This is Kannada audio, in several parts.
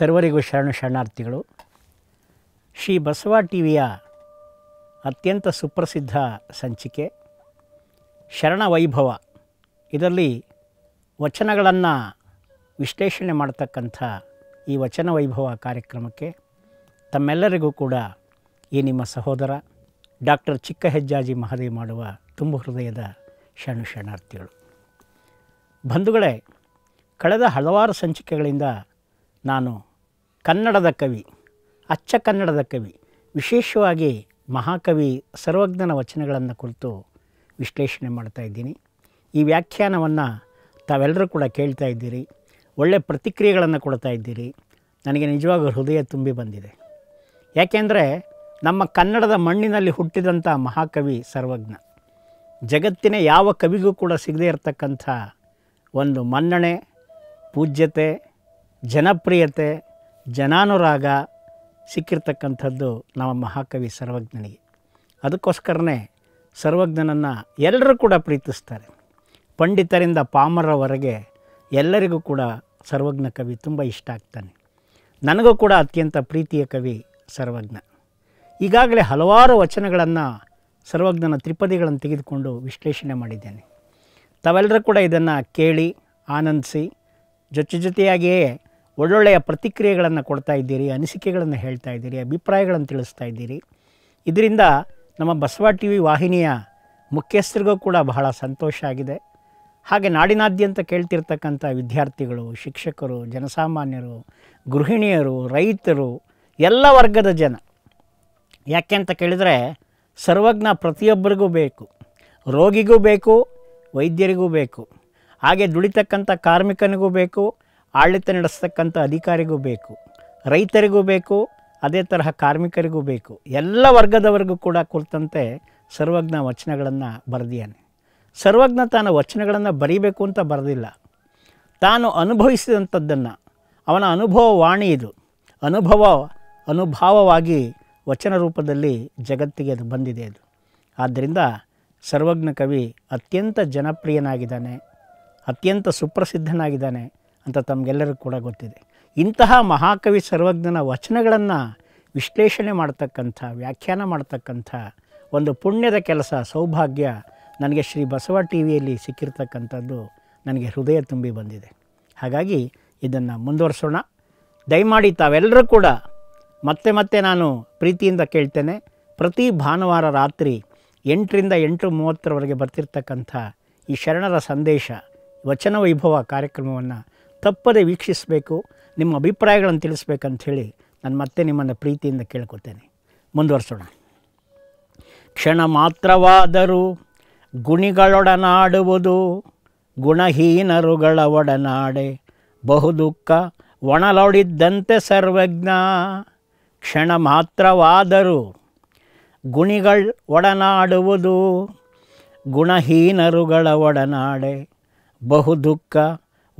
ಸರ್ವರಿಗೂ ಶರಣ ಶರಣಾರ್ಥಿಗಳು ಶ್ರೀ ಬಸವ ಟಿ ವಿಯ ಅತ್ಯಂತ ಸುಪ್ರಸಿದ್ಧ ಸಂಚಿಕೆ ಶರಣ ವೈಭವ ಇದರಲ್ಲಿ ವಚನಗಳನ್ನು ವಿಶ್ಲೇಷಣೆ ಮಾಡತಕ್ಕಂಥ ಈ ವಚನ ವೈಭವ ಕಾರ್ಯಕ್ರಮಕ್ಕೆ ತಮ್ಮೆಲ್ಲರಿಗೂ ಕೂಡ ಈ ನಿಮ್ಮ ಸಹೋದರ ಡಾಕ್ಟರ್ ಚಿಕ್ಕ ಹೆಜ್ಜಾಜಿ ಮಹದೇವ್ ಮಾಡುವ ತುಂಬು ಹೃದಯದ ಶರಣು ಶರಣಾರ್ಥಿಗಳು ಬಂಧುಗಳೇ ಕಳೆದ ಹಲವಾರು ಸಂಚಿಕೆಗಳಿಂದ ನಾನು ಕನ್ನಡದ ಕವಿ ಅಚ್ಚ ಕನ್ನಡದ ಕವಿ ವಿಶೇಷವಾಗಿ ಮಹಾಕವಿ ಸರ್ವಜ್ಞನ ವಚನಗಳನ್ನು ಕುರಿತು ವಿಶ್ಲೇಷಣೆ ಮಾಡ್ತಾ ಇದ್ದೀನಿ ಈ ವ್ಯಾಖ್ಯಾನವನ್ನು ತಾವೆಲ್ಲರೂ ಕೂಡ ಕೇಳ್ತಾ ಇದ್ದೀರಿ ಒಳ್ಳೆಯ ಪ್ರತಿಕ್ರಿಯೆಗಳನ್ನು ಕೊಡ್ತಾ ಇದ್ದೀರಿ ನನಗೆ ನಿಜವಾಗೂ ಹೃದಯ ತುಂಬಿ ಬಂದಿದೆ ಯಾಕೆಂದರೆ ನಮ್ಮ ಕನ್ನಡದ ಮಣ್ಣಿನಲ್ಲಿ ಹುಟ್ಟಿದಂಥ ಮಹಾಕವಿ ಸರ್ವಜ್ಞ ಜಗತ್ತಿನ ಯಾವ ಕವಿಗೂ ಕೂಡ ಸಿಗದೇ ಇರತಕ್ಕಂಥ ಒಂದು ಮನ್ನಣೆ ಪೂಜ್ಯತೆ ಜನಪ್ರಿಯತೆ ಜನಾನುರಾಗ ಸಿಕ್ಕಿರ್ತಕ್ಕಂಥದ್ದು ನಮ್ಮ ಮಹಾಕವಿ ಸರ್ವಜ್ಞನಿಗೆ ಅದಕ್ಕೋಸ್ಕರನೇ ಸರ್ವಜ್ಞನನ್ನು ಎಲ್ಲರೂ ಕೂಡ ಪ್ರೀತಿಸ್ತಾರೆ ಪಂಡಿತರಿಂದ ಪಾಮರವರೆಗೆ ಎಲ್ಲರಿಗೂ ಕೂಡ ಸರ್ವಜ್ಞ ಕವಿ ತುಂಬ ಇಷ್ಟ ಆಗ್ತಾನೆ ನನಗೂ ಕೂಡ ಅತ್ಯಂತ ಪ್ರೀತಿಯ ಕವಿ ಸರ್ವಜ್ಞ ಈಗಾಗಲೇ ಹಲವಾರು ವಚನಗಳನ್ನು ಸರ್ವಜ್ಞನ ತ್ರಿಪದಿಗಳನ್ನು ತೆಗೆದುಕೊಂಡು ವಿಶ್ಲೇಷಣೆ ಮಾಡಿದ್ದೇನೆ ತಾವೆಲ್ಲರೂ ಕೂಡ ಇದನ್ನು ಕೇಳಿ ಆನಂದಿಸಿ ಜೊತೆ ಜೊತೆಯಾಗಿಯೇ ಒಳ್ಳೊಳ್ಳೆಯ ಪ್ರತಿಕ್ರಿಯೆಗಳನ್ನು ಕೊಡ್ತಾ ಇದ್ದೀರಿ ಅನಿಸಿಕೆಗಳನ್ನು ಹೇಳ್ತಾ ಇದ್ದೀರಿ ಅಭಿಪ್ರಾಯಗಳನ್ನು ತಿಳಿಸ್ತಾ ಇದ್ದೀರಿ ಇದರಿಂದ ನಮ್ಮ ಬಸವ ಟಿ ವಿ ವಾಹಿನಿಯ ಮುಖ್ಯಸ್ಥರಿಗೂ ಕೂಡ ಬಹಳ ಸಂತೋಷ ಆಗಿದೆ ಹಾಗೆ ನಾಡಿನಾದ್ಯಂತ ಕೇಳ್ತಿರ್ತಕ್ಕಂಥ ವಿದ್ಯಾರ್ಥಿಗಳು ಶಿಕ್ಷಕರು ಜನಸಾಮಾನ್ಯರು ಗೃಹಿಣಿಯರು ರೈತರು ಎಲ್ಲ ವರ್ಗದ ಜನ ಯಾಕೆ ಅಂತ ಕೇಳಿದರೆ ಸರ್ವಜ್ಞ ಪ್ರತಿಯೊಬ್ಬರಿಗೂ ಬೇಕು ರೋಗಿಗೂ ಬೇಕು ವೈದ್ಯರಿಗೂ ಬೇಕು ಹಾಗೆ ದುಡಿತಕ್ಕಂಥ ಕಾರ್ಮಿಕನಿಗೂ ಬೇಕು ಆಡಳಿತ ನಡೆಸ್ತಕ್ಕಂಥ ಅಧಿಕಾರಿಗೂ ಬೇಕು ರೈತರಿಗೂ ಬೇಕು ಅದೇ ತರಹ ಕಾರ್ಮಿಕರಿಗೂ ಬೇಕು ಎಲ್ಲ ವರ್ಗದವರಿಗೂ ಕೂಡ ಕುರಿತಂತೆ ಸರ್ವಜ್ಞ ವಚನಗಳನ್ನು ಬರೆದಿಯಾನೆ ಸರ್ವಜ್ಞ ತಾನು ವಚನಗಳನ್ನು ಬರೀಬೇಕು ಅಂತ ಬರೆದಿಲ್ಲ ತಾನು ಅನುಭವಿಸಿದಂಥದ್ದನ್ನು ಅವನ ಅನುಭವ ವಾಣಿ ಇದು ಅನುಭವ ಅನುಭಾವವಾಗಿ ವಚನ ರೂಪದಲ್ಲಿ ಜಗತ್ತಿಗೆ ಅದು ಬಂದಿದೆ ಅದು ಆದ್ದರಿಂದ ಸರ್ವಜ್ಞ ಕವಿ ಅತ್ಯಂತ ಜನಪ್ರಿಯನಾಗಿದ್ದಾನೆ ಅತ್ಯಂತ ಸುಪ್ರಸಿದ್ಧನಾಗಿದ್ದಾನೆ ಅಂತ ತಮಗೆಲ್ಲರಿಗೂ ಕೂಡ ಗೊತ್ತಿದೆ ಇಂತಹ ಮಹಾಕವಿ ಸರ್ವಜ್ಞನ ವಚನಗಳನ್ನು ವಿಶ್ಲೇಷಣೆ ಮಾಡ್ತಕ್ಕಂಥ ವ್ಯಾಖ್ಯಾನ ಮಾಡ್ತಕ್ಕಂಥ ಒಂದು ಪುಣ್ಯದ ಕೆಲಸ ಸೌಭಾಗ್ಯ ನನಗೆ ಶ್ರೀ ಬಸವ ಟಿ ವಿಯಲ್ಲಿ ಸಿಕ್ಕಿರ್ತಕ್ಕಂಥದ್ದು ನನಗೆ ಹೃದಯ ತುಂಬಿ ಬಂದಿದೆ ಹಾಗಾಗಿ ಇದನ್ನು ಮುಂದುವರಿಸೋಣ ದಯಮಾಡಿ ತಾವೆಲ್ಲರೂ ಕೂಡ ಮತ್ತೆ ಮತ್ತೆ ನಾನು ಪ್ರೀತಿಯಿಂದ ಕೇಳ್ತೇನೆ ಪ್ರತಿ ಭಾನುವಾರ ರಾತ್ರಿ ಎಂಟರಿಂದ ಎಂಟು ಮೂವತ್ತರವರೆಗೆ ಬರ್ತಿರ್ತಕ್ಕಂಥ ಈ ಶರಣರ ಸಂದೇಶ ವಚನ ವೈಭವ ಕಾರ್ಯಕ್ರಮವನ್ನು ತಪ್ಪದೇ ವೀಕ್ಷಿಸಬೇಕು ನಿಮ್ಮ ಅಭಿಪ್ರಾಯಗಳನ್ನು ತಿಳಿಸ್ಬೇಕಂಥೇಳಿ ನಾನು ಮತ್ತೆ ನಿಮ್ಮನ್ನು ಪ್ರೀತಿಯಿಂದ ಕೇಳ್ಕೊತೇನೆ ಮುಂದುವರಿಸೋಣ ಕ್ಷಣ ಮಾತ್ರವಾದರೂ ಗುಣಿಗಳೊಡನಾಡುವುದು ಗುಣಹೀನರುಗಳ ಒಡನಾಡೆ ಬಹುದುಃಖ ಒಣಲೊಡಿದ್ದಂತೆ ಸರ್ವಜ್ಞ ಕ್ಷಣ ಮಾತ್ರವಾದರೂ ಗುಣಿಗಳ ಒಡನಾಡುವುದು ಗುಣಹೀನರುಗಳ ಒಡನಾಡೆ ಬಹುದುಃಖ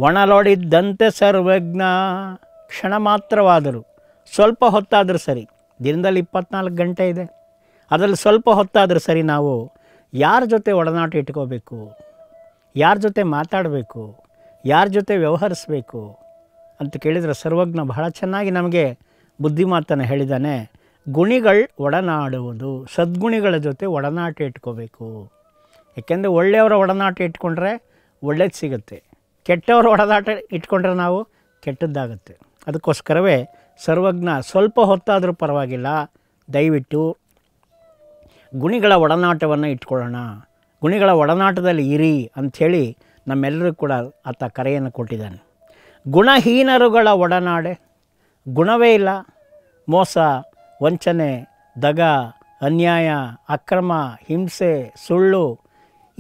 ಒಣಲೊಡಿದ್ದಂತೆ ಸರ್ವಜ್ಞ ಕ್ಷಣ ಮಾತ್ರವಾದರೂ ಸ್ವಲ್ಪ ಹೊತ್ತಾದರೂ ಸರಿ ದಿನದಲ್ಲಿ ಇಪ್ಪತ್ನಾಲ್ಕು ಗಂಟೆ ಇದೆ ಅದರಲ್ಲಿ ಸ್ವಲ್ಪ ಹೊತ್ತಾದರೂ ಸರಿ ನಾವು ಯಾರ ಜೊತೆ ಒಡನಾಟ ಇಟ್ಕೋಬೇಕು ಯಾರ ಜೊತೆ ಮಾತಾಡಬೇಕು ಯಾರ ಜೊತೆ ವ್ಯವಹರಿಸಬೇಕು ಅಂತ ಕೇಳಿದರೆ ಸರ್ವಜ್ಞ ಬಹಳ ಚೆನ್ನಾಗಿ ನಮಗೆ ಬುದ್ಧಿಮಾತನ ಹೇಳಿದ್ದಾನೆ ಗುಣಿಗಳು ಒಡನಾಡುವುದು ಸದ್ಗುಣಿಗಳ ಜೊತೆ ಒಡನಾಟ ಇಟ್ಕೋಬೇಕು ಏಕೆಂದರೆ ಒಳ್ಳೆಯವರ ಒಡನಾಟ ಇಟ್ಕೊಂಡ್ರೆ ಒಳ್ಳೇದು ಸಿಗುತ್ತೆ ಕೆಟ್ಟವರು ಹೊಡೆದಾಟ ಇಟ್ಕೊಂಡ್ರೆ ನಾವು ಕೆಟ್ಟದ್ದಾಗುತ್ತೆ ಅದಕ್ಕೋಸ್ಕರವೇ ಸರ್ವಜ್ಞ ಸ್ವಲ್ಪ ಹೊತ್ತಾದರೂ ಪರವಾಗಿಲ್ಲ ದಯವಿಟ್ಟು ಗುಣಿಗಳ ಒಡನಾಟವನ್ನು ಇಟ್ಕೊಳ್ಳೋಣ ಗುಣಿಗಳ ಒಡನಾಟದಲ್ಲಿ ಇರಿ ಅಂಥೇಳಿ ನಮ್ಮೆಲ್ಲರೂ ಕೂಡ ಆತ ಕರೆಯನ್ನು ಕೊಟ್ಟಿದ್ದಾನೆ ಗುಣಹೀನರುಗಳ ಒಡನಾಡೆ ಗುಣವೇ ಇಲ್ಲ ಮೋಸ ವಂಚನೆ ದಗ ಅನ್ಯಾಯ ಅಕ್ರಮ ಹಿಂಸೆ ಸುಳ್ಳು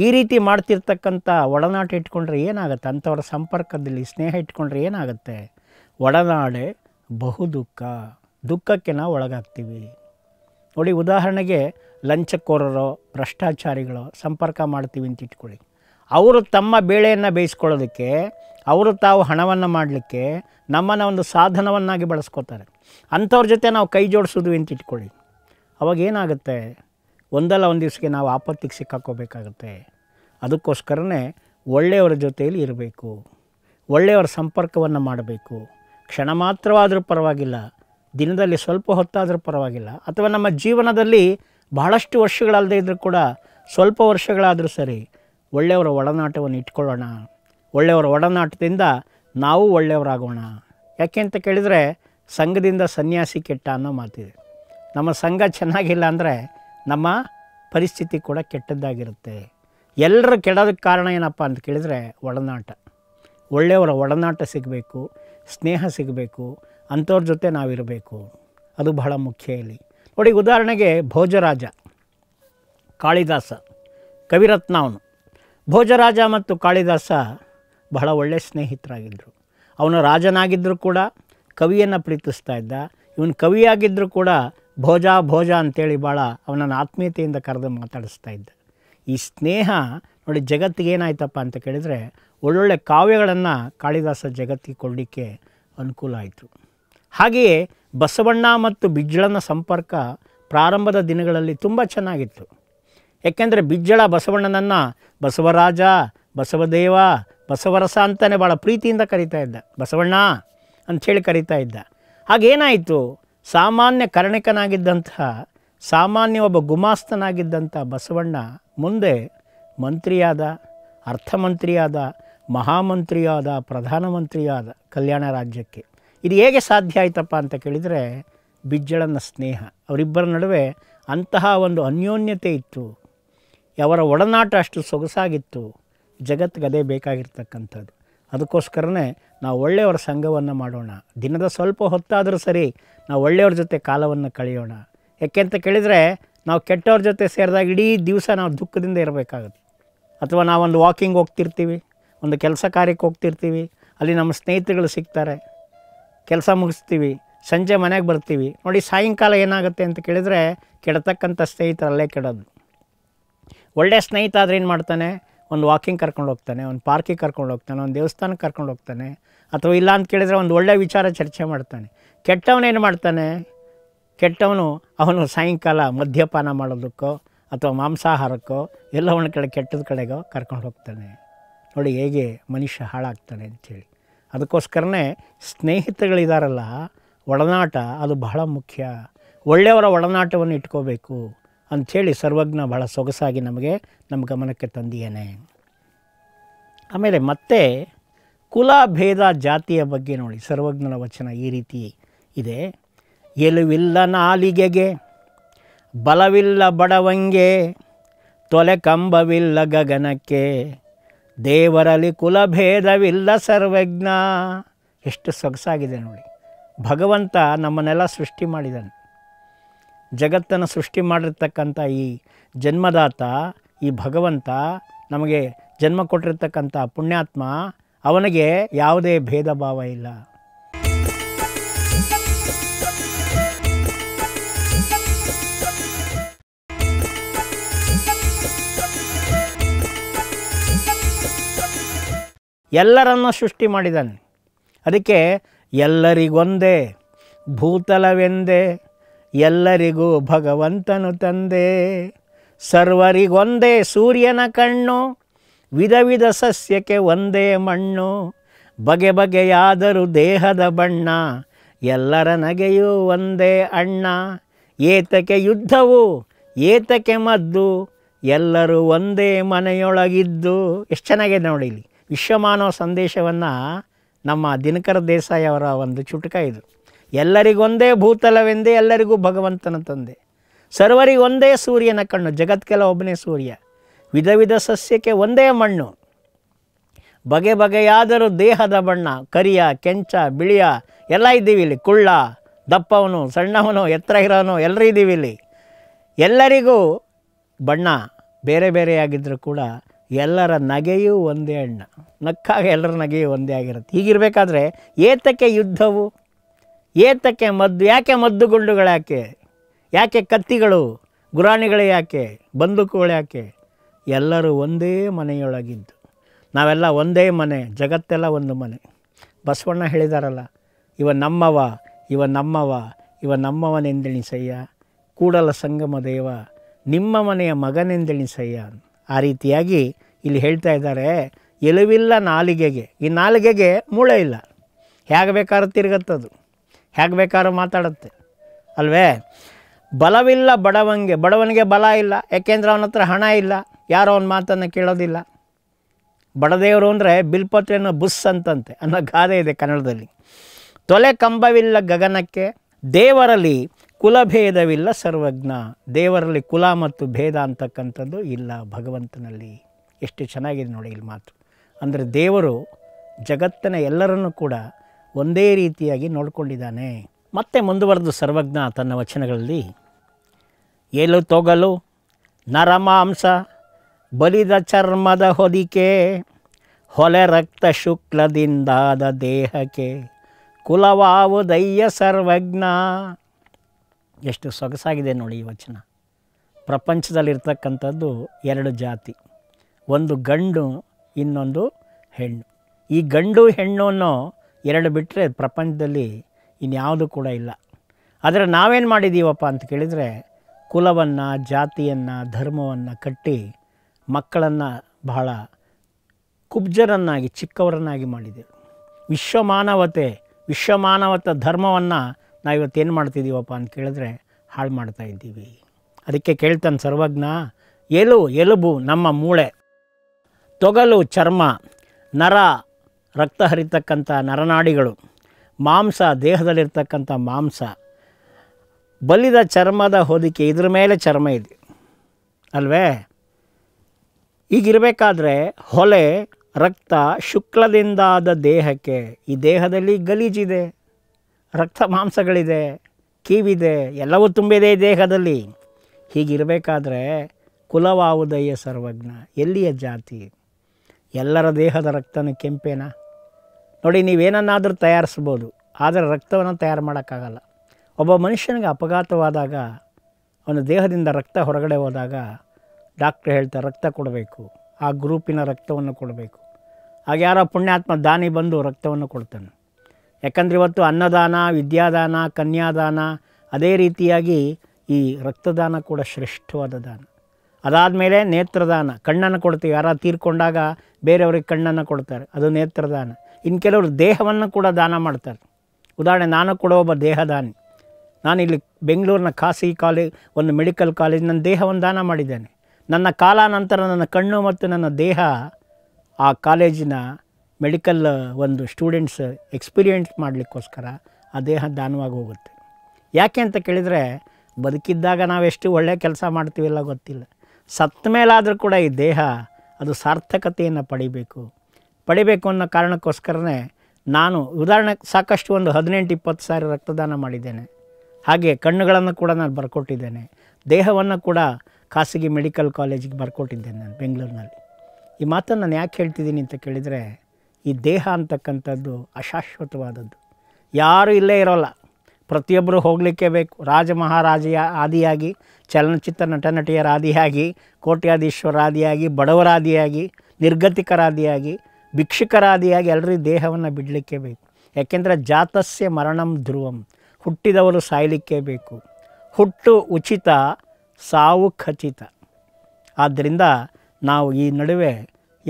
ಈ ರೀತಿ ಮಾಡ್ತಿರ್ತಕ್ಕಂಥ ಒಡನಾಟ ಇಟ್ಕೊಂಡ್ರೆ ಏನಾಗುತ್ತೆ ಅಂಥವ್ರ ಸಂಪರ್ಕದಲ್ಲಿ ಸ್ನೇಹ ಇಟ್ಕೊಂಡ್ರೆ ಏನಾಗುತ್ತೆ ಒಡನಾಡೆ ಬಹು ದುಃಖ ದುಃಖಕ್ಕೆ ನಾವು ಒಳಗಾಗ್ತೀವಿ ನೋಡಿ ಉದಾಹರಣೆಗೆ ಲಂಚಕೋರರು ಭ್ರಷ್ಟಾಚಾರಿಗಳು ಸಂಪರ್ಕ ಮಾಡ್ತೀವಿ ಅಂತ ಇಟ್ಕೊಳ್ಳಿ ಅವರು ತಮ್ಮ ಬೇಳೆಯನ್ನು ಬೇಯಿಸ್ಕೊಳ್ಳೋದಕ್ಕೆ ಅವರು ತಾವು ಹಣವನ್ನು ಮಾಡಲಿಕ್ಕೆ ನಮ್ಮನ್ನು ಒಂದು ಸಾಧನವನ್ನಾಗಿ ಬಳಸ್ಕೋತಾರೆ ಅಂಥವ್ರ ಜೊತೆ ನಾವು ಕೈ ಜೋಡಿಸೋದು ಅಂತ ಇಟ್ಕೊಳ್ಳಿ ಅವಾಗ ಏನಾಗುತ್ತೆ ಒಂದಲ್ಲ ಒಂದು ದಿವಸಕ್ಕೆ ನಾವು ಆಪತ್ತಿಗೆ ಸಿಕ್ಕಾಕೋಬೇಕಾಗುತ್ತೆ ಅದಕ್ಕೋಸ್ಕರನೇ ಒಳ್ಳೆಯವರ ಜೊತೆಯಲ್ಲಿ ಇರಬೇಕು ಒಳ್ಳೆಯವರ ಸಂಪರ್ಕವನ್ನು ಮಾಡಬೇಕು ಕ್ಷಣ ಮಾತ್ರವಾದರೂ ಪರವಾಗಿಲ್ಲ ದಿನದಲ್ಲಿ ಸ್ವಲ್ಪ ಹೊತ್ತಾದರೂ ಪರವಾಗಿಲ್ಲ ಅಥವಾ ನಮ್ಮ ಜೀವನದಲ್ಲಿ ಬಹಳಷ್ಟು ವರ್ಷಗಳಲ್ಲದೆ ಇದ್ದರೂ ಕೂಡ ಸ್ವಲ್ಪ ವರ್ಷಗಳಾದರೂ ಸರಿ ಒಳ್ಳೆಯವರ ಒಡನಾಟವನ್ನು ಇಟ್ಕೊಳ್ಳೋಣ ಒಳ್ಳೆಯವರ ಒಡನಾಟದಿಂದ ನಾವು ಒಳ್ಳೆಯವರಾಗೋಣ ಯಾಕೆ ಅಂತ ಕೇಳಿದರೆ ಸಂಘದಿಂದ ಸನ್ಯಾಸಿ ಕೆಟ್ಟ ಅನ್ನೋ ಮಾತಿದೆ ನಮ್ಮ ಸಂಘ ಚೆನ್ನಾಗಿಲ್ಲ ಅಂದರೆ ನಮ್ಮ ಪರಿಸ್ಥಿತಿ ಕೂಡ ಕೆಟ್ಟದ್ದಾಗಿರುತ್ತೆ ಎಲ್ಲರೂ ಕೆಡೋದಕ್ಕೆ ಕಾರಣ ಏನಪ್ಪ ಅಂತ ಕೇಳಿದರೆ ಒಡನಾಟ ಒಳ್ಳೆಯವರ ಒಡನಾಟ ಸಿಗಬೇಕು ಸ್ನೇಹ ಸಿಗಬೇಕು ಅಂಥವ್ರ ಜೊತೆ ನಾವಿರಬೇಕು ಅದು ಬಹಳ ಮುಖ್ಯ ಇಲ್ಲಿ ನೋಡಿ ಉದಾಹರಣೆಗೆ ಭೋಜರಾಜ ಕಾಳಿದಾಸ ಕವಿರತ್ನ ಅವನು ಭೋಜರಾಜ ಮತ್ತು ಕಾಳಿದಾಸ ಬಹಳ ಒಳ್ಳೆಯ ಸ್ನೇಹಿತರಾಗಿದ್ದರು ಅವನು ರಾಜನಾಗಿದ್ದರೂ ಕೂಡ ಕವಿಯನ್ನು ಪ್ರೀತಿಸ್ತಾ ಇದ್ದ ಇವನು ಕವಿಯಾಗಿದ್ದರೂ ಕೂಡ ಭೋಜ ಭೋಜ ಅಂತೇಳಿ ಭಾಳ ಅವನನ್ನು ಆತ್ಮೀಯತೆಯಿಂದ ಕರೆದು ಮಾತಾಡಿಸ್ತಾ ಇದ್ದ ಈ ಸ್ನೇಹ ನೋಡಿ ಜಗತ್ತಿಗೆ ಏನಾಯ್ತಪ್ಪ ಅಂತ ಕೇಳಿದರೆ ಒಳ್ಳೊಳ್ಳೆ ಕಾವ್ಯಗಳನ್ನು ಕಾಳಿದಾಸ ಜಗತ್ತಿಗೆ ಕೊಡಲಿಕ್ಕೆ ಅನುಕೂಲ ಆಯಿತು ಹಾಗೆಯೇ ಬಸವಣ್ಣ ಮತ್ತು ಬಿಜ್ಜಳನ ಸಂಪರ್ಕ ಪ್ರಾರಂಭದ ದಿನಗಳಲ್ಲಿ ತುಂಬ ಚೆನ್ನಾಗಿತ್ತು ಏಕೆಂದರೆ ಬಿಜ್ಜಳ ಬಸವಣ್ಣನನ್ನು ಬಸವರಾಜ ಬಸವದೇವ ಬಸವರಸ ಅಂತಲೇ ಭಾಳ ಪ್ರೀತಿಯಿಂದ ಕರಿತಾ ಇದ್ದ ಬಸವಣ್ಣ ಅಂಥೇಳಿ ಕರಿತಾ ಇದ್ದ ಹಾಗೇನಾಯಿತು ಸಾಮಾನ್ಯ ಕರ್ಣಿಕನಾಗಿದ್ದಂತಹ ಸಾಮಾನ್ಯ ಒಬ್ಬ ಗುಮಾಸ್ತನಾಗಿದ್ದಂಥ ಬಸವಣ್ಣ ಮುಂದೆ ಮಂತ್ರಿಯಾದ ಅರ್ಥಮಂತ್ರಿಯಾದ ಮಹಾಮಂತ್ರಿಯಾದ ಪ್ರಧಾನಮಂತ್ರಿಯಾದ ಕಲ್ಯಾಣ ರಾಜ್ಯಕ್ಕೆ ಇದು ಹೇಗೆ ಸಾಧ್ಯ ಆಯ್ತಪ್ಪ ಅಂತ ಕೇಳಿದರೆ ಬಿಜ್ಜಳನ ಸ್ನೇಹ ಅವರಿಬ್ಬರ ನಡುವೆ ಅಂತಹ ಒಂದು ಅನ್ಯೋನ್ಯತೆ ಇತ್ತು ಅವರ ಒಡನಾಟ ಅಷ್ಟು ಸೊಗಸಾಗಿತ್ತು ಜಗತ್ತಿಗೆ ಅದೇ ಬೇಕಾಗಿರ್ತಕ್ಕಂಥದ್ದು ಅದಕ್ಕೋಸ್ಕರನೇ ನಾವು ಒಳ್ಳೆಯವರ ಸಂಘವನ್ನು ಮಾಡೋಣ ದಿನದ ಸ್ವಲ್ಪ ಹೊತ್ತಾದರೂ ಸರಿ ನಾವು ಒಳ್ಳೆಯವ್ರ ಜೊತೆ ಕಾಲವನ್ನು ಕಳೆಯೋಣ ಯಾಕೆ ಅಂತ ಕೇಳಿದರೆ ನಾವು ಕೆಟ್ಟವ್ರ ಜೊತೆ ಸೇರಿದಾಗ ಇಡೀ ದಿವಸ ನಾವು ದುಃಖದಿಂದ ಇರಬೇಕಾಗುತ್ತೆ ಅಥವಾ ನಾವೊಂದು ವಾಕಿಂಗ್ ಹೋಗ್ತಿರ್ತೀವಿ ಒಂದು ಕೆಲಸ ಕಾರ್ಯಕ್ಕೆ ಹೋಗ್ತಿರ್ತೀವಿ ಅಲ್ಲಿ ನಮ್ಮ ಸ್ನೇಹಿತರುಗಳು ಸಿಗ್ತಾರೆ ಕೆಲಸ ಮುಗಿಸ್ತೀವಿ ಸಂಜೆ ಮನೆಗೆ ಬರ್ತೀವಿ ನೋಡಿ ಸಾಯಂಕಾಲ ಏನಾಗುತ್ತೆ ಅಂತ ಕೇಳಿದರೆ ಕೆಡತಕ್ಕಂಥ ಸ್ನೇಹಿತರಲ್ಲೇ ಕೆಡೋದು ಒಳ್ಳೆಯ ಸ್ನೇಹಿತ ಆದರೆ ಏನು ಮಾಡ್ತಾನೆ ಒಂದು ವಾಕಿಂಗ್ ಕರ್ಕೊಂಡು ಹೋಗ್ತಾನೆ ಒಂದು ಪಾರ್ಕಿಗೆ ಕರ್ಕೊಂಡು ಹೋಗ್ತಾನೆ ಒಂದು ದೇವಸ್ಥಾನಕ್ಕೆ ಕರ್ಕೊಂಡು ಹೋಗ್ತಾನೆ ಅಥವಾ ಇಲ್ಲ ಅಂತ ಕೇಳಿದರೆ ಒಂದು ಒಳ್ಳೆಯ ವಿಚಾರ ಚರ್ಚೆ ಮಾಡ್ತಾನೆ ಕೆಟ್ಟವನೇನು ಮಾಡ್ತಾನೆ ಕೆಟ್ಟವನು ಅವನು ಸಾಯಂಕಾಲ ಮದ್ಯಪಾನ ಮಾಡೋದಕ್ಕೋ ಅಥವಾ ಮಾಂಸಾಹಾರಕ್ಕೋ ಎಲ್ಲವನ ಕಡೆ ಕೆಟ್ಟದ ಕಡೆಗೋ ಕರ್ಕೊಂಡು ಹೋಗ್ತಾನೆ ನೋಡಿ ಹೇಗೆ ಮನುಷ್ಯ ಹಾಳಾಗ್ತಾನೆ ಅಂಥೇಳಿ ಅದಕ್ಕೋಸ್ಕರನೇ ಸ್ನೇಹಿತಗಳಿದಾರಲ್ಲ ಒಡನಾಟ ಅದು ಬಹಳ ಮುಖ್ಯ ಒಳ್ಳೆಯವರ ಒಡನಾಟವನ್ನು ಇಟ್ಕೋಬೇಕು ಅಂಥೇಳಿ ಸರ್ವಜ್ಞ ಬಹಳ ಸೊಗಸಾಗಿ ನಮಗೆ ನಮ್ಮ ಗಮನಕ್ಕೆ ತಂದಿಯೇನೆ ಆಮೇಲೆ ಮತ್ತೆ ಕುಲ ಭೇದ ಜಾತಿಯ ಬಗ್ಗೆ ನೋಡಿ ಸರ್ವಜ್ಞನ ವಚನ ಈ ರೀತಿ ಇದೆ ಎಲುವಿಲ್ಲ ನಾಲಿಗೆಗೆ ಬಲವಿಲ್ಲ ಬಡವಂಗೆ ತೊಲೆ ಕಂಬವಿಲ್ಲ ಗಗನಕ್ಕೆ ದೇವರಲ್ಲಿ ಕುಲಭೇದವಿಲ್ಲ ಸರ್ವಜ್ಞ ಎಷ್ಟು ಸೊಗಸಾಗಿದೆ ನೋಡಿ ಭಗವಂತ ನಮ್ಮನ್ನೆಲ್ಲ ಸೃಷ್ಟಿ ಮಾಡಿದ್ದಾನೆ ಜಗತ್ತನ್ನು ಸೃಷ್ಟಿ ಮಾಡಿರ್ತಕ್ಕಂಥ ಈ ಜನ್ಮದಾತ ಈ ಭಗವಂತ ನಮಗೆ ಜನ್ಮ ಕೊಟ್ಟಿರ್ತಕ್ಕಂಥ ಪುಣ್ಯಾತ್ಮ ಅವನಿಗೆ ಯಾವುದೇ ಭೇದ ಭಾವ ಇಲ್ಲ ಎಲ್ಲರನ್ನು ಸೃಷ್ಟಿ ಮಾಡಿದ್ದಾನೆ ಅದಕ್ಕೆ ಎಲ್ಲರಿಗೊಂದೇ ಭೂತಲವೆಂದೇ ಎಲ್ಲರಿಗೂ ಭಗವಂತನು ತಂದೆ ಸರ್ವರಿಗೊಂದೇ ಸೂರ್ಯನ ಕಣ್ಣು ವಿಧ ವಿಧ ಸಸ್ಯಕ್ಕೆ ಒಂದೇ ಮಣ್ಣು ಬಗೆ ಬಗೆಯಾದರೂ ದೇಹದ ಬಣ್ಣ ಎಲ್ಲರ ನಗೆಯೂ ಒಂದೇ ಅಣ್ಣ ಏತಕ್ಕೆ ಯುದ್ಧವು ಏತಕ್ಕೆ ಮದ್ದು ಎಲ್ಲರೂ ಒಂದೇ ಮನೆಯೊಳಗಿದ್ದು ಎಷ್ಟು ಚೆನ್ನಾಗಿದೆ ನೋಡಿ ವಿಶ್ವಮಾನವ ಸಂದೇಶವನ್ನು ನಮ್ಮ ದಿನಕರ ದೇಸಾಯಿ ಅವರ ಒಂದು ಚುಟುಕ ಇದು ಎಲ್ಲರಿಗೊಂದೇ ಭೂತಲವೆಂದೇ ಎಲ್ಲರಿಗೂ ಭಗವಂತನ ತಂದೆ ಸರ್ವರಿಗೊಂದೇ ಸೂರ್ಯನ ಕಣ್ಣು ಜಗತ್ಕೆಲ್ಲ ಒಬ್ಬನೇ ಸೂರ್ಯ ವಿಧ ವಿಧ ಸಸ್ಯಕ್ಕೆ ಒಂದೇ ಮಣ್ಣು ಬಗೆ ಬಗೆಯಾದರೂ ದೇಹದ ಬಣ್ಣ ಕರಿಯ ಕೆಂಚ ಬಿಳಿಯ ಎಲ್ಲ ಇದ್ದೀವಿ ಇಲ್ಲಿ ಕುಳ್ಳ ದಪ್ಪವನು ಸಣ್ಣವನು ಎತ್ತರ ಇರೋನು ಎಲ್ಲರೂ ಇದ್ದೀವಿ ಇಲ್ಲಿ ಎಲ್ಲರಿಗೂ ಬಣ್ಣ ಬೇರೆ ಬೇರೆಯಾಗಿದ್ದರೂ ಕೂಡ ಎಲ್ಲರ ನಗೆಯೂ ಒಂದೇ ಅಣ್ಣ ನಕ್ಕಾಗ ಎಲ್ಲರ ನಗೆಯೂ ಒಂದೇ ಆಗಿರುತ್ತೆ ಹೀಗಿರಬೇಕಾದ್ರೆ ಏತಕ್ಕೆ ಯುದ್ಧವು ಏತಕ್ಕೆ ಮದ್ದು ಯಾಕೆ ಮದ್ದು ಗುಂಡುಗಳು ಯಾಕೆ ಯಾಕೆ ಕತ್ತಿಗಳು ಗುರಾಣಿಗಳು ಯಾಕೆ ಬಂದೂಕುಗಳು ಯಾಕೆ ಎಲ್ಲರೂ ಒಂದೇ ಮನೆಯೊಳಗಿದ್ದು ನಾವೆಲ್ಲ ಒಂದೇ ಮನೆ ಜಗತ್ತೆಲ್ಲ ಒಂದು ಮನೆ ಬಸವಣ್ಣ ಹೇಳಿದಾರಲ್ಲ ಇವ ನಮ್ಮವ ಇವ ನಮ್ಮವ ಇವ ಸಯ್ಯ ಕೂಡಲ ಸಂಗಮ ದೇವ ನಿಮ್ಮ ಮನೆಯ ಸಯ್ಯ ಆ ರೀತಿಯಾಗಿ ಇಲ್ಲಿ ಹೇಳ್ತಾ ಇದ್ದಾರೆ ಎಲುವಿಲ್ಲ ನಾಲಿಗೆಗೆ ಈ ನಾಲಿಗೆಗೆ ಮೂಳೆ ಇಲ್ಲ ಹೇಗೆ ಬೇಕಾದ್ರೂ ತಿರುಗತ್ತದು ಹೇಗೆ ಬೇಕಾದ್ರೂ ಮಾತಾಡುತ್ತೆ ಅಲ್ವೇ ಬಲವಿಲ್ಲ ಬಡವನಿಗೆ ಬಡವನಿಗೆ ಬಲ ಇಲ್ಲ ಯಾಕೆಂದರೆ ಅವನ ಹತ್ರ ಹಣ ಇಲ್ಲ ಯಾರೋ ಅವನ ಮಾತನ್ನು ಕೇಳೋದಿಲ್ಲ ಬಡದೇವರು ಅಂದರೆ ಬಿಲ್ಪತ್ರೆಯನ್ನು ಬುಸ್ ಅಂತಂತೆ ಅನ್ನೋ ಗಾದೆ ಇದೆ ಕನ್ನಡದಲ್ಲಿ ತೊಲೆ ಕಂಬವಿಲ್ಲ ಗಗನಕ್ಕೆ ದೇವರಲ್ಲಿ ಕುಲಭೇದವಿಲ್ಲ ಸರ್ವಜ್ಞ ದೇವರಲ್ಲಿ ಕುಲ ಮತ್ತು ಭೇದ ಅಂತಕ್ಕಂಥದ್ದು ಇಲ್ಲ ಭಗವಂತನಲ್ಲಿ ಎಷ್ಟು ಚೆನ್ನಾಗಿದೆ ನೋಡಿ ಇಲ್ಲಿ ಮಾತು ಅಂದರೆ ದೇವರು ಜಗತ್ತಿನ ಎಲ್ಲರನ್ನು ಕೂಡ ಒಂದೇ ರೀತಿಯಾಗಿ ನೋಡಿಕೊಂಡಿದ್ದಾನೆ ಮತ್ತೆ ಮುಂದುವರೆದು ಸರ್ವಜ್ಞ ತನ್ನ ವಚನಗಳಲ್ಲಿ ಏಲು ತೊಗಲು ನರಮಾಂಸ ಬಲಿದ ಚರ್ಮದ ಹೊದಿಕೆ ಹೊಲೆ ರಕ್ತ ಶುಕ್ಲದಿಂದಾದ ದೇಹಕ್ಕೆ ಕುಲವಾವು ದಯ್ಯ ಸರ್ವಜ್ಞ ಎಷ್ಟು ಸೊಗಸಾಗಿದೆ ನೋಡಿ ಈ ವಚನ ಪ್ರಪಂಚದಲ್ಲಿರ್ತಕ್ಕಂಥದ್ದು ಎರಡು ಜಾತಿ ಒಂದು ಗಂಡು ಇನ್ನೊಂದು ಹೆಣ್ಣು ಈ ಗಂಡು ಹೆಣ್ಣು ಎರಡು ಬಿಟ್ಟರೆ ಪ್ರಪಂಚದಲ್ಲಿ ಇನ್ಯಾವುದು ಕೂಡ ಇಲ್ಲ ಆದರೆ ನಾವೇನು ಮಾಡಿದ್ದೀವಪ್ಪ ಅಂತ ಕೇಳಿದರೆ ಕುಲವನ್ನು ಜಾತಿಯನ್ನು ಧರ್ಮವನ್ನು ಕಟ್ಟಿ ಮಕ್ಕಳನ್ನು ಬಹಳ ಕುಬ್ಜರನ್ನಾಗಿ ಚಿಕ್ಕವರನ್ನಾಗಿ ಮಾಡಿದೆ ವಿಶ್ವಮಾನವತೆ ವಿಶ್ವಮಾನವತ ಧರ್ಮವನ್ನು ನಾವಿವತ್ತೇನು ಮಾಡ್ತಿದ್ದೀವಪ್ಪ ಅಂತ ಕೇಳಿದ್ರೆ ಹಾಳು ಮಾಡ್ತಾ ಇದ್ದೀವಿ ಅದಕ್ಕೆ ಕೇಳ್ತಾನೆ ಸರ್ವಜ್ಞ ಎಲು ಎಲುಬು ನಮ್ಮ ಮೂಳೆ ತೊಗಲು ಚರ್ಮ ನರ ರಕ್ತ ಹರಿತಕ್ಕಂಥ ನರನಾಡಿಗಳು ಮಾಂಸ ದೇಹದಲ್ಲಿರ್ತಕ್ಕಂಥ ಮಾಂಸ ಬಲಿದ ಚರ್ಮದ ಹೊದಿಕೆ ಇದ್ರ ಮೇಲೆ ಚರ್ಮ ಇದೆ ಅಲ್ವೇ ಈಗಿರಬೇಕಾದ್ರೆ ಹೊಲೆ ರಕ್ತ ಶುಕ್ಲದಿಂದಾದ ದೇಹಕ್ಕೆ ಈ ದೇಹದಲ್ಲಿ ಗಲೀಜಿದೆ ರಕ್ತ ಮಾಂಸಗಳಿದೆ ಕೀವಿದೆ ಎಲ್ಲವೂ ತುಂಬಿದೆ ದೇಹದಲ್ಲಿ ಹೀಗಿರಬೇಕಾದ್ರೆ ಕುಲವಾವುದಯ್ಯ ಸರ್ವಜ್ಞ ಎಲ್ಲಿಯ ಜಾತಿ ಎಲ್ಲರ ದೇಹದ ರಕ್ತನ ಕೆಂಪೇನಾ ನೋಡಿ ನೀವೇನನ್ನಾದರೂ ತಯಾರಿಸ್ಬೋದು ಆದರೆ ರಕ್ತವನ್ನು ತಯಾರು ಮಾಡೋಕ್ಕಾಗಲ್ಲ ಒಬ್ಬ ಮನುಷ್ಯನಿಗೆ ಅಪಘಾತವಾದಾಗ ಅವನ ದೇಹದಿಂದ ರಕ್ತ ಹೊರಗಡೆ ಹೋದಾಗ ಡಾಕ್ಟ್ರ್ ಹೇಳ್ತಾರೆ ರಕ್ತ ಕೊಡಬೇಕು ಆ ಗ್ರೂಪಿನ ರಕ್ತವನ್ನು ಕೊಡಬೇಕು ಹಾಗೆ ಯಾರೋ ಪುಣ್ಯಾತ್ಮ ದಾನಿ ಬಂದು ರಕ್ತವನ್ನು ಕೊಡ್ತಾನೆ ಯಾಕಂದರೆ ಇವತ್ತು ಅನ್ನದಾನ ವಿದ್ಯಾದಾನ ಕನ್ಯಾದಾನ ಅದೇ ರೀತಿಯಾಗಿ ಈ ರಕ್ತದಾನ ಕೂಡ ಶ್ರೇಷ್ಠವಾದ ದಾನ ಮೇಲೆ ನೇತ್ರದಾನ ಕಣ್ಣನ್ನು ಕೊಡ್ತೀವಿ ಯಾರೋ ತೀರ್ಕೊಂಡಾಗ ಬೇರೆಯವ್ರಿಗೆ ಕಣ್ಣನ್ನು ಕೊಡ್ತಾರೆ ಅದು ನೇತ್ರದಾನ ಇನ್ನು ಕೆಲವರು ದೇಹವನ್ನು ಕೂಡ ದಾನ ಮಾಡ್ತಾರೆ ಉದಾಹರಣೆ ನಾನು ಕೂಡ ಒಬ್ಬ ದೇಹದಾನಿ ನಾನು ಇಲ್ಲಿ ಬೆಂಗಳೂರಿನ ಖಾಸಗಿ ಕಾಲೇಜ್ ಒಂದು ಮೆಡಿಕಲ್ ಕಾಲೇಜ್ ನನ್ನ ದೇಹವನ್ನು ದಾನ ಮಾಡಿದ್ದೇನೆ ನನ್ನ ಕಾಲಾನಂತರ ನನ್ನ ಕಣ್ಣು ಮತ್ತು ನನ್ನ ದೇಹ ಆ ಕಾಲೇಜಿನ ಮೆಡಿಕಲ್ ಒಂದು ಸ್ಟೂಡೆಂಟ್ಸ್ ಎಕ್ಸ್ಪೀರಿಯೆನ್ಸ್ ಮಾಡಲಿಕ್ಕೋಸ್ಕರ ಆ ದೇಹ ದಾನವಾಗಿ ಹೋಗುತ್ತೆ ಯಾಕೆ ಅಂತ ಕೇಳಿದರೆ ಬದುಕಿದ್ದಾಗ ನಾವೆಷ್ಟು ಒಳ್ಳೆಯ ಕೆಲಸ ಮಾಡ್ತೀವಿಲ್ಲ ಗೊತ್ತಿಲ್ಲ ಸತ್ತ ಮೇಲಾದರೂ ಕೂಡ ಈ ದೇಹ ಅದು ಸಾರ್ಥಕತೆಯನ್ನು ಪಡಿಬೇಕು ಪಡಿಬೇಕು ಅನ್ನೋ ಕಾರಣಕ್ಕೋಸ್ಕರನೇ ನಾನು ಉದಾಹರಣೆ ಸಾಕಷ್ಟು ಒಂದು ಹದಿನೆಂಟು ಇಪ್ಪತ್ತು ಸಾವಿರ ರಕ್ತದಾನ ಮಾಡಿದ್ದೇನೆ ಹಾಗೆ ಕಣ್ಣುಗಳನ್ನು ಕೂಡ ನಾನು ಬರ್ಕೊಟ್ಟಿದ್ದೇನೆ ದೇಹವನ್ನು ಕೂಡ ಖಾಸಗಿ ಮೆಡಿಕಲ್ ಕಾಲೇಜಿಗೆ ಬರ್ಕೊಟ್ಟಿದ್ದೇನೆ ನಾನು ಬೆಂಗಳೂರಿನಲ್ಲಿ ಈ ಮಾತನ್ನು ನಾನು ಯಾಕೆ ಹೇಳ್ತಿದ್ದೀನಿ ಅಂತ ಕೇಳಿದರೆ ಈ ದೇಹ ಅಂತಕ್ಕಂಥದ್ದು ಅಶಾಶ್ವತವಾದದ್ದು ಯಾರೂ ಇಲ್ಲೇ ಇರೋಲ್ಲ ಪ್ರತಿಯೊಬ್ಬರು ಹೋಗಲಿಕ್ಕೆ ಬೇಕು ರಾಜ ಮಹಾರಾಜೆಯ ಆದಿಯಾಗಿ ಚಲನಚಿತ್ರ ನಟ ನಟಿಯರಾದಿಯಾಗಿ ಆದಿಯಾಗಿ ಆದಿಯಾಗಿ ಬಡವರಾದಿಯಾಗಿ ನಿರ್ಗತಿಕರಾದಿಯಾಗಿ ಭಿಕ್ಷುಕರಾದಿಯಾಗಿ ಎಲ್ಲರೂ ದೇಹವನ್ನು ಬಿಡಲಿಕ್ಕೆ ಬೇಕು ಯಾಕೆಂದರೆ ಜಾತಸ್ಯ ಮರಣಂ ಧ್ರುವಂ ಹುಟ್ಟಿದವರು ಸಾಯಲಿಕ್ಕೆ ಬೇಕು ಹುಟ್ಟು ಉಚಿತ ಸಾವು ಖಚಿತ ಆದ್ದರಿಂದ ನಾವು ಈ ನಡುವೆ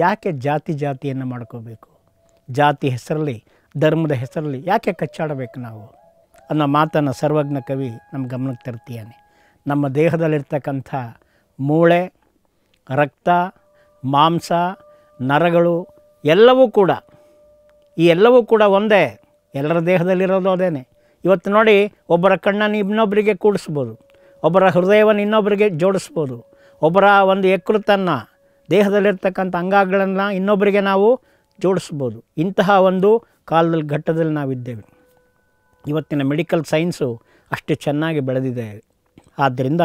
ಯಾಕೆ ಜಾತಿ ಜಾತಿಯನ್ನು ಮಾಡ್ಕೋಬೇಕು ಜಾತಿ ಹೆಸರಲ್ಲಿ ಧರ್ಮದ ಹೆಸರಲ್ಲಿ ಯಾಕೆ ಕಚ್ಚಾಡಬೇಕು ನಾವು ಅನ್ನೋ ಮಾತನ್ನು ಸರ್ವಜ್ಞ ಕವಿ ನಮ್ಮ ಗಮನಕ್ಕೆ ತರ್ತೀಯಾನೆ ನಮ್ಮ ದೇಹದಲ್ಲಿರ್ತಕ್ಕಂಥ ಮೂಳೆ ರಕ್ತ ಮಾಂಸ ನರಗಳು ಎಲ್ಲವೂ ಕೂಡ ಈ ಎಲ್ಲವೂ ಕೂಡ ಒಂದೇ ಎಲ್ಲರ ದೇಹದಲ್ಲಿರೋದು ಅದೇನೆ ಇವತ್ತು ನೋಡಿ ಒಬ್ಬರ ಕಣ್ಣನ್ನು ಇನ್ನೊಬ್ಬರಿಗೆ ಕೂಡಿಸ್ಬೋದು ಒಬ್ಬರ ಹೃದಯವನ್ನು ಇನ್ನೊಬ್ಬರಿಗೆ ಜೋಡಿಸ್ಬೋದು ಒಬ್ಬರ ಒಂದು ಯಕೃತನ್ನು ದೇಹದಲ್ಲಿರ್ತಕ್ಕಂಥ ಅಂಗಗಳನ್ನು ಇನ್ನೊಬ್ಬರಿಗೆ ನಾವು ಜೋಡಿಸ್ಬೋದು ಇಂತಹ ಒಂದು ಕಾಲದಲ್ಲಿ ಘಟ್ಟದಲ್ಲಿ ನಾವಿದ್ದೇವೆ ಇವತ್ತಿನ ಮೆಡಿಕಲ್ ಸೈನ್ಸು ಅಷ್ಟು ಚೆನ್ನಾಗಿ ಬೆಳೆದಿದೆ ಆದ್ದರಿಂದ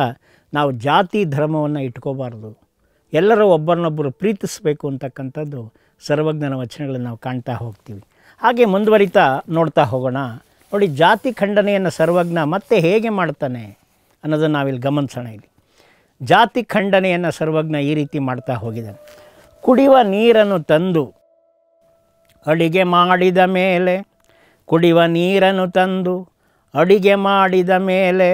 ನಾವು ಜಾತಿ ಧರ್ಮವನ್ನು ಇಟ್ಕೋಬಾರ್ದು ಎಲ್ಲರೂ ಒಬ್ಬರನ್ನೊಬ್ಬರು ಪ್ರೀತಿಸಬೇಕು ಅಂತಕ್ಕಂಥದ್ದು ಸರ್ವಜ್ಞನ ವಚನಗಳನ್ನು ನಾವು ಕಾಣ್ತಾ ಹೋಗ್ತೀವಿ ಹಾಗೆ ಮುಂದುವರಿತಾ ನೋಡ್ತಾ ಹೋಗೋಣ ನೋಡಿ ಜಾತಿ ಖಂಡನೆಯನ್ನು ಸರ್ವಜ್ಞ ಮತ್ತೆ ಹೇಗೆ ಮಾಡ್ತಾನೆ ಅನ್ನೋದನ್ನು ನಾವಿಲ್ಲಿ ಗಮನಿಸೋಣ ಇಲ್ಲಿ ಜಾತಿ ಖಂಡನೆಯನ್ನು ಸರ್ವಜ್ಞ ಈ ರೀತಿ ಮಾಡ್ತಾ ಹೋಗಿದ್ದಾನೆ ಕುಡಿಯುವ ನೀರನ್ನು ತಂದು ಅಡಿಗೆ ಮಾಡಿದ ಮೇಲೆ ಕುಡಿಯುವ ನೀರನ್ನು ತಂದು ಅಡಿಗೆ ಮಾಡಿದ ಮೇಲೆ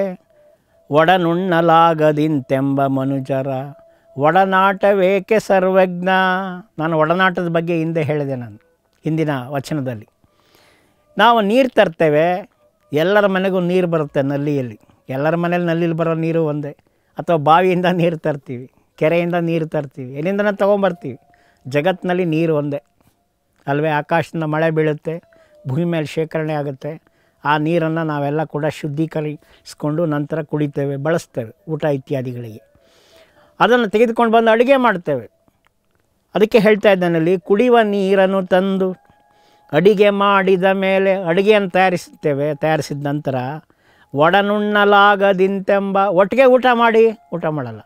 ಒಡನುಣ್ಣಲಾಗದಿಂತೆಂಬ ಮನುಜರ ಒಡನಾಟವೇಕೆ ಸರ್ವಜ್ಞ ನಾನು ಒಡನಾಟದ ಬಗ್ಗೆ ಹಿಂದೆ ಹೇಳಿದೆ ನಾನು ಹಿಂದಿನ ವಚನದಲ್ಲಿ ನಾವು ನೀರು ತರ್ತೇವೆ ಎಲ್ಲರ ಮನೆಗೂ ನೀರು ಬರುತ್ತೆ ನಲ್ಲಿಯಲ್ಲಿ ಎಲ್ಲರ ಮನೇಲಿ ನಲ್ಲಿಲಿ ಬರೋ ನೀರು ಒಂದೇ ಅಥವಾ ಬಾವಿಯಿಂದ ನೀರು ತರ್ತೀವಿ ಕೆರೆಯಿಂದ ನೀರು ತರ್ತೀವಿ ಎಲ್ಲಿಂದನೇ ತೊಗೊಂಬರ್ತೀವಿ ಜಗತ್ತಿನಲ್ಲಿ ನೀರು ಒಂದೇ ಅಲ್ವೇ ಆಕಾಶದಿಂದ ಮಳೆ ಬೀಳುತ್ತೆ ಭೂಮಿ ಮೇಲೆ ಶೇಖರಣೆ ಆಗುತ್ತೆ ಆ ನೀರನ್ನು ನಾವೆಲ್ಲ ಕೂಡ ಶುದ್ಧೀಕರಿಸಿಕೊಂಡು ನಂತರ ಕುಡಿತೇವೆ ಬಳಸ್ತೇವೆ ಊಟ ಇತ್ಯಾದಿಗಳಿಗೆ ಅದನ್ನು ತೆಗೆದುಕೊಂಡು ಬಂದು ಅಡುಗೆ ಮಾಡ್ತೇವೆ ಅದಕ್ಕೆ ಹೇಳ್ತಾ ಇದ್ದಾನಲ್ಲಿ ಕುಡಿಯುವ ನೀರನ್ನು ತಂದು ಅಡಿಗೆ ಮಾಡಿದ ಮೇಲೆ ಅಡುಗೆಯನ್ನು ತಯಾರಿಸುತ್ತೇವೆ ತಯಾರಿಸಿದ ನಂತರ ಒಡನುಣ್ಣಲಾಗದಿಂತೆಂಬ ಒಟ್ಟಿಗೆ ಊಟ ಮಾಡಿ ಊಟ ಮಾಡಲ್ಲ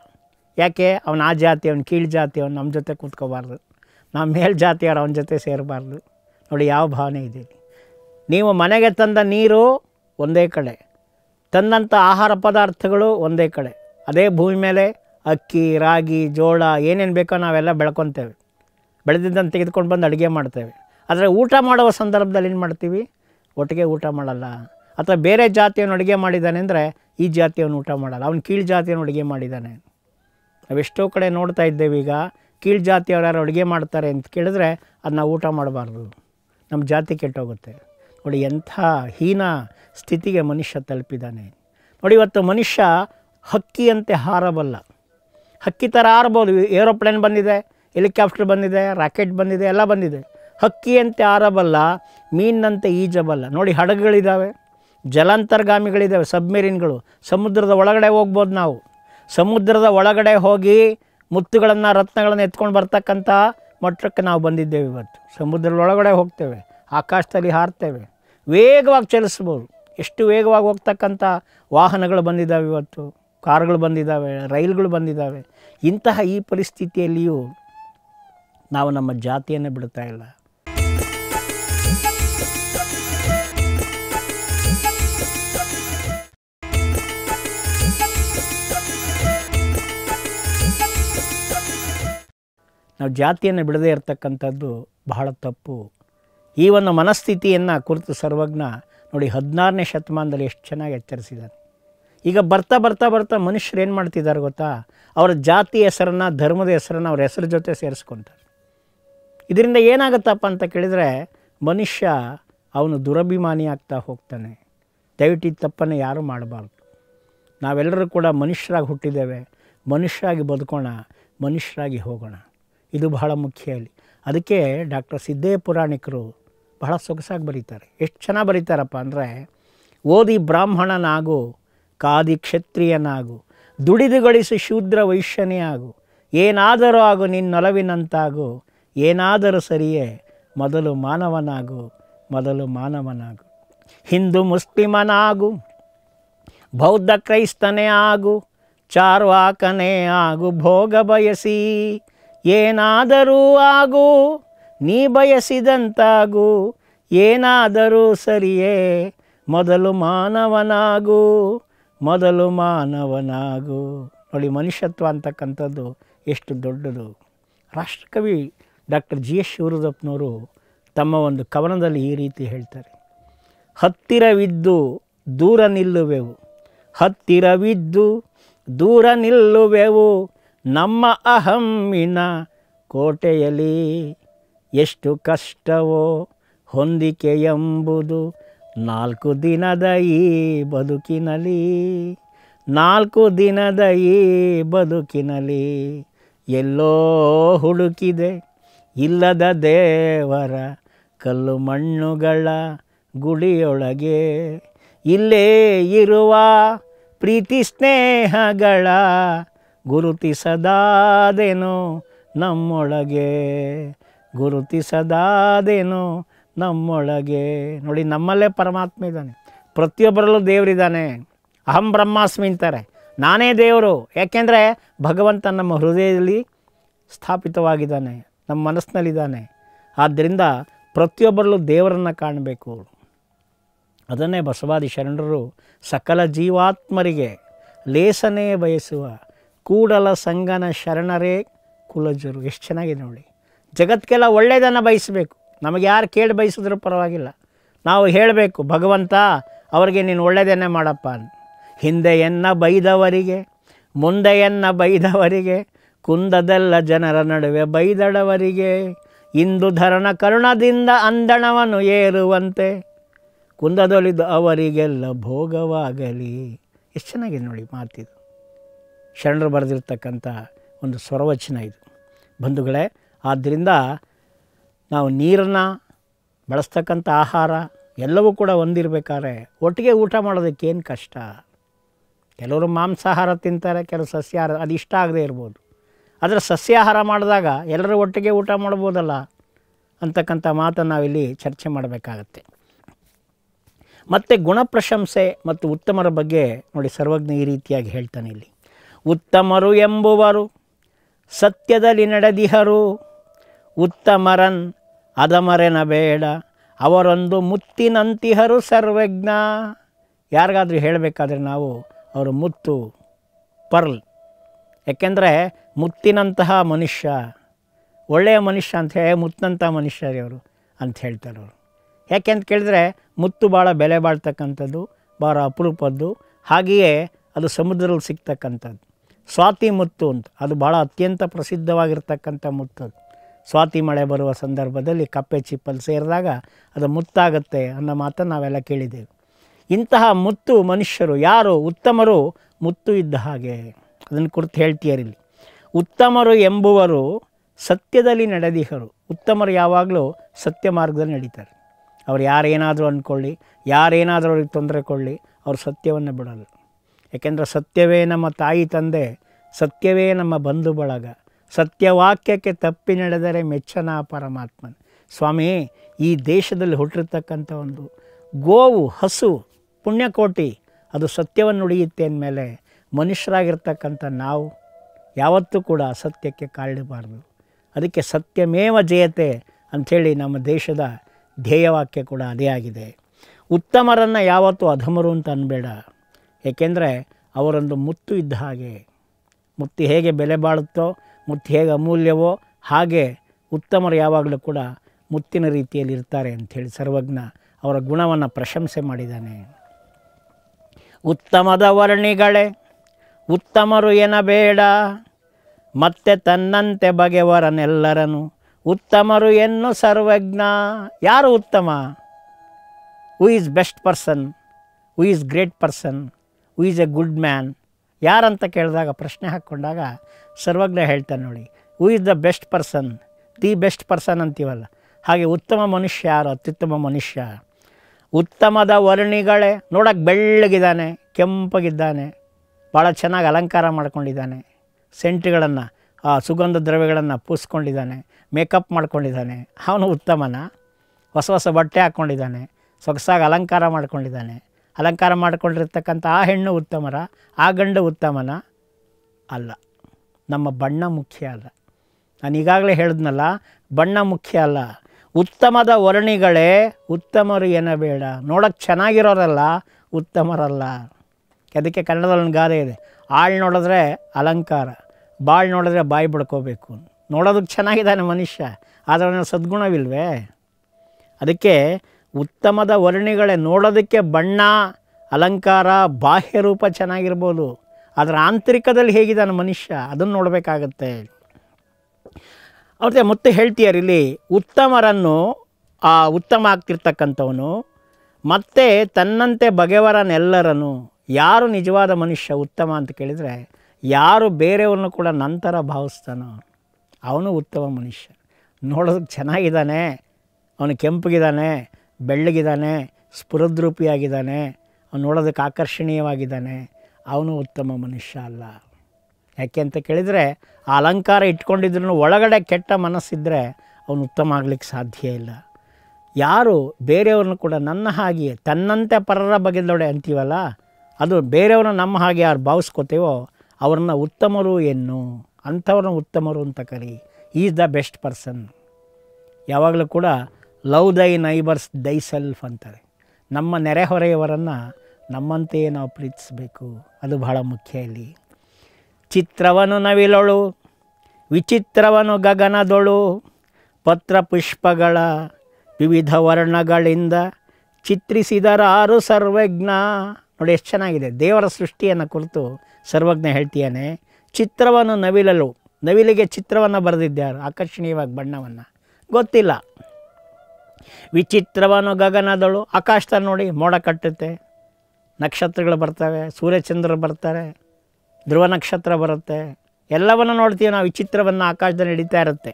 ಯಾಕೆ ಅವನು ಆ ಜಾತಿ ಅವನು ಕೀಳು ಜಾತಿ ಅವ್ನು ನಮ್ಮ ಜೊತೆ ಕೂತ್ಕೋಬಾರ್ದು ನಮ್ಮ ಮೇಲ್ ಜಾತಿಯವರು ಅವನ ಜೊತೆ ಸೇರಬಾರ್ದು ನೋಡಿ ಯಾವ ಭಾವನೆ ಇದೆ ನೀವು ಮನೆಗೆ ತಂದ ನೀರು ಒಂದೇ ಕಡೆ ತಂದಂಥ ಆಹಾರ ಪದಾರ್ಥಗಳು ಒಂದೇ ಕಡೆ ಅದೇ ಭೂಮಿ ಮೇಲೆ ಅಕ್ಕಿ ರಾಗಿ ಜೋಳ ಏನೇನು ಬೇಕೋ ನಾವೆಲ್ಲ ಬೆಳ್ಕೊತೇವೆ ಬೆಳೆದಿದ್ದನ್ನು ತೆಗೆದುಕೊಂಡು ಬಂದು ಅಡುಗೆ ಮಾಡ್ತೇವೆ ಆದರೆ ಊಟ ಮಾಡುವ ಸಂದರ್ಭದಲ್ಲಿ ಏನು ಮಾಡ್ತೀವಿ ಒಟ್ಟಿಗೆ ಊಟ ಮಾಡಲ್ಲ ಅಥವಾ ಬೇರೆ ಜಾತಿಯನ್ನು ಅಡುಗೆ ಮಾಡಿದ್ದಾನೆ ಅಂದರೆ ಈ ಜಾತಿಯವನು ಊಟ ಮಾಡಲ್ಲ ಅವನು ಕೀಳು ಜಾತಿಯನ್ನು ಅಡುಗೆ ಮಾಡಿದ್ದಾನೆ ನಾವೆಷ್ಟೋ ಕಡೆ ನೋಡ್ತಾ ಇದ್ದೇವೆ ಈಗ ಕೀಳು ಜಾತಿಯವ್ರು ಯಾರು ಅಡುಗೆ ಮಾಡ್ತಾರೆ ಅಂತ ಕೇಳಿದ್ರೆ ಅದನ್ನ ಊಟ ಮಾಡಬಾರ್ದು ನಮ್ಮ ಜಾತಿ ಕೆಟ್ಟೋಗುತ್ತೆ ನೋಡಿ ಎಂಥ ಹೀನ ಸ್ಥಿತಿಗೆ ಮನುಷ್ಯ ತಲುಪಿದ್ದಾನೆ ನೋಡಿ ಇವತ್ತು ಮನುಷ್ಯ ಹಕ್ಕಿಯಂತೆ ಹಾರಬಲ್ಲ ಹಕ್ಕಿ ಥರ ಆರ್ಬೋದು ಏರೋಪ್ಲೇನ್ ಬಂದಿದೆ ಹೆಲಿಕಾಪ್ಟರ್ ಬಂದಿದೆ ರಾಕೆಟ್ ಬಂದಿದೆ ಎಲ್ಲ ಬಂದಿದೆ ಹಕ್ಕಿಯಂತೆ ಆರಬಲ್ಲ ಮೀನಂತೆ ಈಜಬಲ್ಲ ನೋಡಿ ಹಡಗುಗಳಿದ್ದಾವೆ ಜಲಾಂತರ್ಗಾಮಿಗಳಿದ್ದಾವೆ ಸಬ್ಮೆರೀನ್ಗಳು ಸಮುದ್ರದ ಒಳಗಡೆ ಹೋಗ್ಬೋದು ನಾವು ಸಮುದ್ರದ ಒಳಗಡೆ ಹೋಗಿ ಮುತ್ತುಗಳನ್ನು ರತ್ನಗಳನ್ನು ಎತ್ಕೊಂಡು ಬರ್ತಕ್ಕಂಥ ಮಟ್ಟಕ್ಕೆ ನಾವು ಬಂದಿದ್ದೇವೆ ಇವತ್ತು ಸಮುದ್ರದ ಒಳಗಡೆ ಹೋಗ್ತೇವೆ ಆಕಾಶದಲ್ಲಿ ಹಾರ್ತೇವೆ ವೇಗವಾಗಿ ಚಲಿಸ್ಬೋದು ಎಷ್ಟು ವೇಗವಾಗಿ ಹೋಗ್ತಕ್ಕಂಥ ವಾಹನಗಳು ಬಂದಿದ್ದಾವೆ ಇವತ್ತು ಕಾರ್ಗಳು ಬಂದಿದ್ದಾವೆ ರೈಲುಗಳು ಬಂದಿದ್ದಾವೆ ಇಂತಹ ಈ ಪರಿಸ್ಥಿತಿಯಲ್ಲಿಯೂ ನಾವು ನಮ್ಮ ಜಾತಿಯನ್ನು ಬಿಡ್ತಾ ಇಲ್ಲ ನಾವು ಜಾತಿಯನ್ನು ಬಿಡದೇ ಇರತಕ್ಕಂಥದ್ದು ಬಹಳ ತಪ್ಪು ಈ ಒಂದು ಮನಸ್ಥಿತಿಯನ್ನು ಕುರಿತು ಸರ್ವಜ್ಞ ನೋಡಿ ಹದಿನಾರನೇ ಶತಮಾನದಲ್ಲಿ ಎಷ್ಟು ಚೆನ್ನಾಗಿ ಎಚ್ಚರಿಸಿದ್ದಾರೆ ಈಗ ಬರ್ತಾ ಬರ್ತಾ ಬರ್ತಾ ಮನುಷ್ಯರು ಏನು ಮಾಡ್ತಿದ್ದಾರೆ ಗೊತ್ತಾ ಅವರ ಜಾತಿ ಹೆಸರನ್ನು ಧರ್ಮದ ಹೆಸರನ್ನು ಅವ್ರ ಹೆಸರು ಜೊತೆ ಸೇರಿಸ್ಕೊತಾರೆ ಇದರಿಂದ ಏನಾಗುತ್ತಪ್ಪ ಅಂತ ಕೇಳಿದರೆ ಮನುಷ್ಯ ಅವನು ದುರಭಿಮಾನಿ ಆಗ್ತಾ ಹೋಗ್ತಾನೆ ದಯವಿಟ್ಟು ಈ ತಪ್ಪನ್ನು ಯಾರೂ ಮಾಡಬಾರ್ದು ನಾವೆಲ್ಲರೂ ಕೂಡ ಮನುಷ್ಯರಾಗಿ ಹುಟ್ಟಿದ್ದೇವೆ ಮನುಷ್ಯರಾಗಿ ಬದುಕೋಣ ಮನುಷ್ಯರಾಗಿ ಹೋಗೋಣ ಇದು ಬಹಳ ಮುಖ್ಯ ಇಲ್ಲಿ ಅದಕ್ಕೆ ಡಾಕ್ಟರ್ ಸಿದ್ದೇ ಪುರಾಣಿಕರು ಬಹಳ ಸೊಗಸಾಗಿ ಬರೀತಾರೆ ಎಷ್ಟು ಚೆನ್ನಾಗಿ ಬರೀತಾರಪ್ಪ ಅಂದರೆ ಓದಿ ಬ್ರಾಹ್ಮಣನಾಗು ಕಾದಿ ಕ್ಷತ್ರಿಯನಾಗು ದುಡಿದುಗಳಿಸಿ ಶೂದ್ರ ವೈಶ್ಯನೇ ಆಗು ಏನಾದರೂ ಆಗು ನಿನ್ನೊಲವಿನಂತಾಗು ಏನಾದರೂ ಸರಿಯೇ ಮೊದಲು ಮಾನವನಾಗು ಮೊದಲು ಮಾನವನಾಗು ಹಿಂದೂ ಮುಸ್ಲಿಮನಾಗು ಬೌದ್ಧ ಕ್ರೈಸ್ತನೇ ಆಗು ಚಾರ್ವಾಕನೇ ಆಗು ಭೋಗ ಬಯಸಿ ಏನಾದರೂ ಆಗು ನೀ ಬಯಸಿದಂತಾಗು ಏನಾದರೂ ಸರಿಯೇ ಮೊದಲು ಮಾನವನಾಗು ಮೊದಲು ಮಾನವನಾಗು ನೋಡಿ ಮನುಷ್ಯತ್ವ ಅಂತಕ್ಕಂಥದ್ದು ಎಷ್ಟು ದೊಡ್ಡದು ರಾಷ್ಟ್ರಕವಿ ಡಾಕ್ಟರ್ ಜಿ ಎಸ್ ಶಿವರುದಪ್ಪನವರು ತಮ್ಮ ಒಂದು ಕವನದಲ್ಲಿ ಈ ರೀತಿ ಹೇಳ್ತಾರೆ ಹತ್ತಿರವಿದ್ದು ದೂರ ನಿಲ್ಲುವೆವು ಹತ್ತಿರವಿದ್ದು ದೂರ ನಿಲ್ಲುವೆವು ನಮ್ಮ ಅಹಮ್ಮಿನ ಕೋಟೆಯಲ್ಲಿ ಎಷ್ಟು ಕಷ್ಟವೋ ಹೊಂದಿಕೆ ಎಂಬುದು ನಾಲ್ಕು ದಿನದ ಈ ಬದುಕಿನಲ್ಲಿ ನಾಲ್ಕು ದಿನದ ಈ ಬದುಕಿನಲ್ಲಿ ಎಲ್ಲೋ ಹುಡುಕಿದೆ ಇಲ್ಲದ ದೇವರ ಕಲ್ಲು ಮಣ್ಣುಗಳ ಗುಡಿಯೊಳಗೆ ಇಲ್ಲೇ ಇರುವ ಪ್ರೀತಿ ಸ್ನೇಹಗಳ ಗುರುತಿಸದಾದೇನೋ ನಮ್ಮೊಳಗೆ ಗುರುತಿಸದಾದೇನೋ ನಮ್ಮೊಳಗೆ ನೋಡಿ ನಮ್ಮಲ್ಲೇ ಪರಮಾತ್ಮ ಇದ್ದಾನೆ ಪ್ರತಿಯೊಬ್ಬರಲ್ಲೂ ದೇವರಿದ್ದಾನೆ ಅಹಂ ಬ್ರಹ್ಮಾಸ್ಮಿ ಅಂತಾರೆ ನಾನೇ ದೇವರು ಯಾಕೆಂದರೆ ಭಗವಂತ ನಮ್ಮ ಹೃದಯದಲ್ಲಿ ಸ್ಥಾಪಿತವಾಗಿದ್ದಾನೆ ನಮ್ಮ ಮನಸ್ಸಿನಲ್ಲಿದ್ದಾನೆ ಆದ್ದರಿಂದ ಪ್ರತಿಯೊಬ್ಬರಲ್ಲೂ ದೇವರನ್ನು ಕಾಣಬೇಕು ಅದನ್ನೇ ಬಸವಾದಿ ಶರಣರು ಸಕಲ ಜೀವಾತ್ಮರಿಗೆ ಲೇಸನೇ ಬಯಸುವ ಕೂಡಲ ಸಂಗನ ಶರಣರೇ ಕುಲಜರು ಎಷ್ಟು ಚೆನ್ನಾಗಿದೆ ನೋಡಿ ಜಗತ್ತಿಗೆಲ್ಲ ಒಳ್ಳೆಯದನ್ನು ಬಯಸಬೇಕು ನಮಗೆ ಯಾರು ಕೇಳಿ ಬಯಸಿದ್ರೂ ಪರವಾಗಿಲ್ಲ ನಾವು ಹೇಳಬೇಕು ಭಗವಂತ ಅವರಿಗೆ ನೀನು ಒಳ್ಳೆಯದೇನೆ ಮಾಡಪ್ಪ ಹಿಂದೆಯನ್ನ ಬೈದವರಿಗೆ ಮುಂದೆಯನ್ನ ಬೈದವರಿಗೆ ಕುಂದದೆಲ್ಲ ಜನರ ನಡುವೆ ಬೈದಡವರಿಗೆ ಇಂದು ಧರಣ ಕರುಣದಿಂದ ಅಂದಣವನ್ನು ಏರುವಂತೆ ಕುಂದದೊಲಿದು ಅವರಿಗೆಲ್ಲ ಭೋಗವಾಗಲಿ ಎಷ್ಟು ಚೆನ್ನಾಗಿದೆ ನೋಡಿ ಮಾತಿದು ಶರಣರು ಬರೆದಿರ್ತಕ್ಕಂಥ ಒಂದು ಸ್ವರವಚನ ಇದು ಬಂಧುಗಳೇ ಆದ್ದರಿಂದ ನಾವು ನೀರನ್ನು ಬಳಸ್ತಕ್ಕಂಥ ಆಹಾರ ಎಲ್ಲವೂ ಕೂಡ ಹೊಂದಿರಬೇಕಾದ್ರೆ ಒಟ್ಟಿಗೆ ಊಟ ಮಾಡೋದಕ್ಕೇನು ಕಷ್ಟ ಕೆಲವರು ಮಾಂಸಾಹಾರ ತಿಂತಾರೆ ಕೆಲವು ಸಸ್ಯಾಹಾರ ಅದು ಇಷ್ಟ ಆಗದೇ ಇರ್ಬೋದು ಆದರೆ ಸಸ್ಯಾಹಾರ ಮಾಡಿದಾಗ ಎಲ್ಲರೂ ಒಟ್ಟಿಗೆ ಊಟ ಮಾಡ್ಬೋದಲ್ಲ ಅಂತಕ್ಕಂಥ ಮಾತನ್ನು ನಾವಿಲ್ಲಿ ಚರ್ಚೆ ಮಾಡಬೇಕಾಗತ್ತೆ ಮತ್ತು ಗುಣಪ್ರಶಂಸೆ ಮತ್ತು ಉತ್ತಮರ ಬಗ್ಗೆ ನೋಡಿ ಸರ್ವಜ್ಞ ಈ ರೀತಿಯಾಗಿ ಹೇಳ್ತಾನೆ ಇಲ್ಲಿ ಉತ್ತಮರು ಎಂಬುವರು ಸತ್ಯದಲ್ಲಿ ನಡೆದಿಹರು ಉತ್ತಮರನ್ ಅದಮರೆನ ಬೇಡ ಅವರೊಂದು ಮುತ್ತಿನಂತಿಹರು ಸರ್ವಜ್ಞ ಯಾರಿಗಾದರೂ ಹೇಳಬೇಕಾದ್ರೆ ನಾವು ಅವರು ಮುತ್ತು ಪರ್ಲ್ ಯಾಕೆಂದರೆ ಮುತ್ತಿನಂತಹ ಮನುಷ್ಯ ಒಳ್ಳೆಯ ಮನುಷ್ಯ ಅಂತ ಹೇಳಿ ಮುತ್ತಿನಂಥ ಮನುಷ್ಯರೇ ಅವರು ಅಂತ ಹೇಳ್ತಾರೆ ಅವರು ಯಾಕೆಂತ ಕೇಳಿದ್ರೆ ಮುತ್ತು ಭಾಳ ಬೆಲೆ ಬಾಳ್ತಕ್ಕಂಥದ್ದು ಭಾಳ ಅಪರೂಪದ್ದು ಹಾಗೆಯೇ ಅದು ಸಮುದ್ರದಲ್ಲಿ ಸಿಗ್ತಕ್ಕಂಥದ್ದು ಸ್ವಾತಿ ಮುತ್ತು ಅಂತ ಅದು ಭಾಳ ಅತ್ಯಂತ ಪ್ರಸಿದ್ಧವಾಗಿರ್ತಕ್ಕಂಥ ಮುತ್ತು ಸ್ವಾತಿ ಮಳೆ ಬರುವ ಸಂದರ್ಭದಲ್ಲಿ ಕಪ್ಪೆ ಚಿಪ್ಪಲ್ಲಿ ಸೇರಿದಾಗ ಅದು ಮುತ್ತಾಗುತ್ತೆ ಅನ್ನೋ ಮಾತನ್ನು ನಾವೆಲ್ಲ ಕೇಳಿದ್ದೇವೆ ಇಂತಹ ಮುತ್ತು ಮನುಷ್ಯರು ಯಾರು ಉತ್ತಮರು ಮುತ್ತು ಇದ್ದ ಹಾಗೆ ಅದನ್ನು ಕುರಿತು ಹೇಳ್ತೀಯರಿಲ್ಲಿ ಉತ್ತಮರು ಎಂಬುವರು ಸತ್ಯದಲ್ಲಿ ನಡೆದಿಹರು ಉತ್ತಮರು ಯಾವಾಗಲೂ ಸತ್ಯ ಮಾರ್ಗದಲ್ಲಿ ನಡೀತಾರೆ ಅವ್ರು ಯಾರೇನಾದರೂ ಅಂದ್ಕೊಳ್ಳಿ ಯಾರೇನಾದರೂ ಅವ್ರಿಗೆ ತೊಂದರೆ ಕೊಡಲಿ ಅವರು ಸತ್ಯವನ್ನು ಬಿಡಲ್ಲ ಏಕೆಂದರೆ ಸತ್ಯವೇ ನಮ್ಮ ತಾಯಿ ತಂದೆ ಸತ್ಯವೇ ನಮ್ಮ ಬಂಧು ಬಳಗ ಸತ್ಯವಾಕ್ಯಕ್ಕೆ ತಪ್ಪಿ ನಡೆದರೆ ಮೆಚ್ಚನ ಪರಮಾತ್ಮನ ಸ್ವಾಮಿ ಈ ದೇಶದಲ್ಲಿ ಹುಟ್ಟಿರ್ತಕ್ಕಂಥ ಒಂದು ಗೋವು ಹಸು ಪುಣ್ಯಕೋಟಿ ಅದು ಸತ್ಯವನ್ನು ಉಳಿಯುತ್ತೆ ಅಂದಮೇಲೆ ಮನುಷ್ಯರಾಗಿರ್ತಕ್ಕಂಥ ನಾವು ಯಾವತ್ತೂ ಕೂಡ ಅಸತ್ಯಕ್ಕೆ ಕಾಲಿಡಬಾರ್ದು ಅದಕ್ಕೆ ಸತ್ಯಮೇವ ಜಯತೆ ಅಂಥೇಳಿ ನಮ್ಮ ದೇಶದ ಧ್ಯೇಯವಾಕ್ಯ ಕೂಡ ಅದೇ ಆಗಿದೆ ಉತ್ತಮರನ್ನು ಯಾವತ್ತೂ ಅಧಮರು ಅಂತ ಅನ್ಬೇಡ ಏಕೆಂದರೆ ಅವರೊಂದು ಮುತ್ತು ಇದ್ದ ಹಾಗೆ ಮುತ್ತು ಹೇಗೆ ಬೆಲೆ ಬಾಳುತ್ತೋ ಮುತ್ತು ಹೇಗೆ ಅಮೂಲ್ಯವೋ ಹಾಗೆ ಉತ್ತಮರು ಯಾವಾಗಲೂ ಕೂಡ ಮುತ್ತಿನ ರೀತಿಯಲ್ಲಿ ಇರ್ತಾರೆ ಅಂಥೇಳಿ ಸರ್ವಜ್ಞ ಅವರ ಗುಣವನ್ನು ಪ್ರಶಂಸೆ ಮಾಡಿದ್ದಾನೆ ಉತ್ತಮದ ವರ್ಣಿಗಳೇ ಉತ್ತಮರು ಏನ ಬೇಡ ಮತ್ತೆ ತನ್ನಂತೆ ಬಗೆವರನೆಲ್ಲರನು ಉತ್ತಮರು ಎನ್ನು ಸರ್ವಜ್ಞ ಯಾರು ಉತ್ತಮ who is best person who is great person who is a good man ಯಾರಂತ ಕೇಳಿದಾಗ ಪ್ರಶ್ನೆ ಹಾಕ್ಕೊಂಡಾಗ ಸರ್ವಜ್ಞ ಹೇಳ್ತಾನೆ ನೋಡಿ who is the best person the best person ಅಂತೀವಲ್ಲ ಹಾಗೆ ಉತ್ತಮ ಮನುಷ್ಯ ಯಾರು ಅತ್ಯುತ್ತಮ ಮನುಷ್ಯ ಉತ್ತಮದ ವರ್ಣಿಗಳೇ ನೋಡೋಕೆ ಬೆಳ್ಳಗಿದ್ದಾನೆ ಕೆಂಪಗಿದ್ದಾನೆ ಭಾಳ ಚೆನ್ನಾಗಿ ಅಲಂಕಾರ ಮಾಡ್ಕೊಂಡಿದ್ದಾನೆ ಸೆಂಟ್ಗಳನ್ನು ಆ ಸುಗಂಧ ದ್ರವ್ಯಗಳನ್ನು ಪೂಸ್ಕೊಂಡಿದ್ದಾನೆ ಮೇಕಪ್ ಮಾಡ್ಕೊಂಡಿದ್ದಾನೆ ಅವನು ಉತ್ತಮನ ಹೊಸ ಹೊಸ ಬಟ್ಟೆ ಹಾಕ್ಕೊಂಡಿದ್ದಾನೆ ಸೊಗಸಾಗಿ ಅಲಂಕಾರ ಮಾಡ್ಕೊಂಡಿದ್ದಾನೆ ಅಲಂಕಾರ ಮಾಡಿಕೊಂಡಿರ್ತಕ್ಕಂಥ ಆ ಹೆಣ್ಣು ಉತ್ತಮರ ಆ ಗಂಡು ಉತ್ತಮನ ಅಲ್ಲ ನಮ್ಮ ಬಣ್ಣ ಮುಖ್ಯ ಅಲ್ಲ ನಾನು ಈಗಾಗಲೇ ಹೇಳಿದ್ನಲ್ಲ ಬಣ್ಣ ಮುಖ್ಯ ಅಲ್ಲ ಉತ್ತಮದ ವರ್ಣಿಗಳೇ ಉತ್ತಮರು ಏನೋ ಬೇಡ ನೋಡೋಕ್ಕೆ ಚೆನ್ನಾಗಿರೋರಲ್ಲ ಉತ್ತಮರಲ್ಲ ಅದಕ್ಕೆ ಕನ್ನಡದಲ್ಲಿ ಒಂದು ಗಾದೆ ಇದೆ ಆಳು ನೋಡಿದ್ರೆ ಅಲಂಕಾರ ಬಾಳು ನೋಡಿದ್ರೆ ಬಾಯಿ ಬಿಡ್ಕೋಬೇಕು ನೋಡೋದಕ್ಕೆ ಚೆನ್ನಾಗಿದ್ದಾನೆ ಮನುಷ್ಯ ಆದರೆ ಅವನ ಸದ್ಗುಣವಿಲ್ವೇ ಅದಕ್ಕೆ ಉತ್ತಮದ ವರ್ಣಿಗಳೇ ನೋಡೋದಕ್ಕೆ ಬಣ್ಣ ಅಲಂಕಾರ ಬಾಹ್ಯ ರೂಪ ಚೆನ್ನಾಗಿರ್ಬೋದು ಅದರ ಆಂತರಿಕದಲ್ಲಿ ಹೇಗಿದ್ದಾನೆ ಮನುಷ್ಯ ಅದನ್ನು ನೋಡಬೇಕಾಗತ್ತೆ ಅವ್ರದ್ದೇ ಮತ್ತೆ ಇಲ್ಲಿ ಉತ್ತಮರನ್ನು ಆ ಉತ್ತಮ ಆಗ್ತಿರ್ತಕ್ಕಂಥವನು ಮತ್ತೆ ತನ್ನಂತೆ ಬಗೆವರನ್ನೆಲ್ಲರನ್ನು ಯಾರು ನಿಜವಾದ ಮನುಷ್ಯ ಉತ್ತಮ ಅಂತ ಕೇಳಿದರೆ ಯಾರು ಬೇರೆಯವ್ರನ್ನು ಕೂಡ ನಂತರ ಭಾವಿಸ್ತಾನೋ ಅವನು ಉತ್ತಮ ಮನುಷ್ಯ ನೋಡೋದಕ್ಕೆ ಚೆನ್ನಾಗಿದ್ದಾನೆ ಅವನು ಕೆಂಪಗಿದ್ದಾನೆ ಬೆಳ್ಳಗಿದ್ದಾನೆ ಸ್ಫುರದ್ರೂಪಿಯಾಗಿದ್ದಾನೆ ಅವನು ನೋಡೋದಕ್ಕೆ ಆಕರ್ಷಣೀಯವಾಗಿದ್ದಾನೆ ಅವನು ಉತ್ತಮ ಮನುಷ್ಯ ಅಲ್ಲ ಯಾಕೆ ಅಂತ ಕೇಳಿದರೆ ಆ ಅಲಂಕಾರ ಇಟ್ಕೊಂಡಿದ್ರೂ ಒಳಗಡೆ ಕೆಟ್ಟ ಮನಸ್ಸಿದ್ದರೆ ಅವನು ಉತ್ತಮ ಆಗಲಿಕ್ಕೆ ಸಾಧ್ಯ ಇಲ್ಲ ಯಾರು ಬೇರೆಯವ್ರನ್ನ ಕೂಡ ನನ್ನ ಹಾಗೆಯೇ ತನ್ನಂತೆ ಪರರ ಬಗೆದೊಡೆ ಅಂತೀವಲ್ಲ ಅದು ಬೇರೆಯವ್ರನ್ನ ನಮ್ಮ ಹಾಗೆ ಯಾರು ಭಾವಿಸ್ಕೋತೀವೋ ಅವ್ರನ್ನ ಉತ್ತಮರು ಎನ್ನು ಅಂಥವ್ರನ್ನ ಉತ್ತಮರು ಅಂತ ಕರಿ ಈಸ್ ದ ಬೆಸ್ಟ್ ಪರ್ಸನ್ ಯಾವಾಗಲೂ ಕೂಡ ಲವ್ ದೈ ನೈಬರ್ಸ್ ದೈ ಸೆಲ್ಫ್ ಅಂತಾರೆ ನಮ್ಮ ನೆರೆಹೊರೆಯವರನ್ನು ನಮ್ಮಂತೆಯೇ ನಾವು ಪ್ರೀತಿಸಬೇಕು ಅದು ಬಹಳ ಮುಖ್ಯ ಇಲ್ಲಿ ಚಿತ್ರವನ್ನು ನವಿಲೊಳು ವಿಚಿತ್ರವನ್ನು ಗಗನದೊಳು ಪತ್ರ ಪುಷ್ಪಗಳ ವಿವಿಧ ವರ್ಣಗಳಿಂದ ಚಿತ್ರಿಸಿದರಾರು ಸರ್ವಜ್ಞ ನೋಡಿ ಎಷ್ಟು ಚೆನ್ನಾಗಿದೆ ದೇವರ ಸೃಷ್ಟಿಯನ್ನು ಕುರಿತು ಸರ್ವಜ್ಞ ಹೇಳ್ತಿಯಾನೆ ಚಿತ್ರವನ್ನು ನವಿಲಲು ನವಿಲಿಗೆ ಚಿತ್ರವನ್ನು ಬರೆದಿದ್ದಾರೆ ಆಕರ್ಷಣೀಯವಾಗಿ ಬಣ್ಣವನ್ನು ಗೊತ್ತಿಲ್ಲ ವಿಚಿತ್ರವನ್ನು ಗಗನದಳು ಆಕಾಶದ ನೋಡಿ ಮೋಡ ಕಟ್ಟುತ್ತೆ ನಕ್ಷತ್ರಗಳು ಬರ್ತವೆ ಸೂರ್ಯಚಂದ್ರ ಬರ್ತಾರೆ ಧ್ರುವ ನಕ್ಷತ್ರ ಬರುತ್ತೆ ಎಲ್ಲವನ್ನು ನೋಡ್ತೀವಿ ನಾವು ವಿಚಿತ್ರವನ್ನು ಆಕಾಶದಲ್ಲಿ ಹಿಡಿತಾ ಇರುತ್ತೆ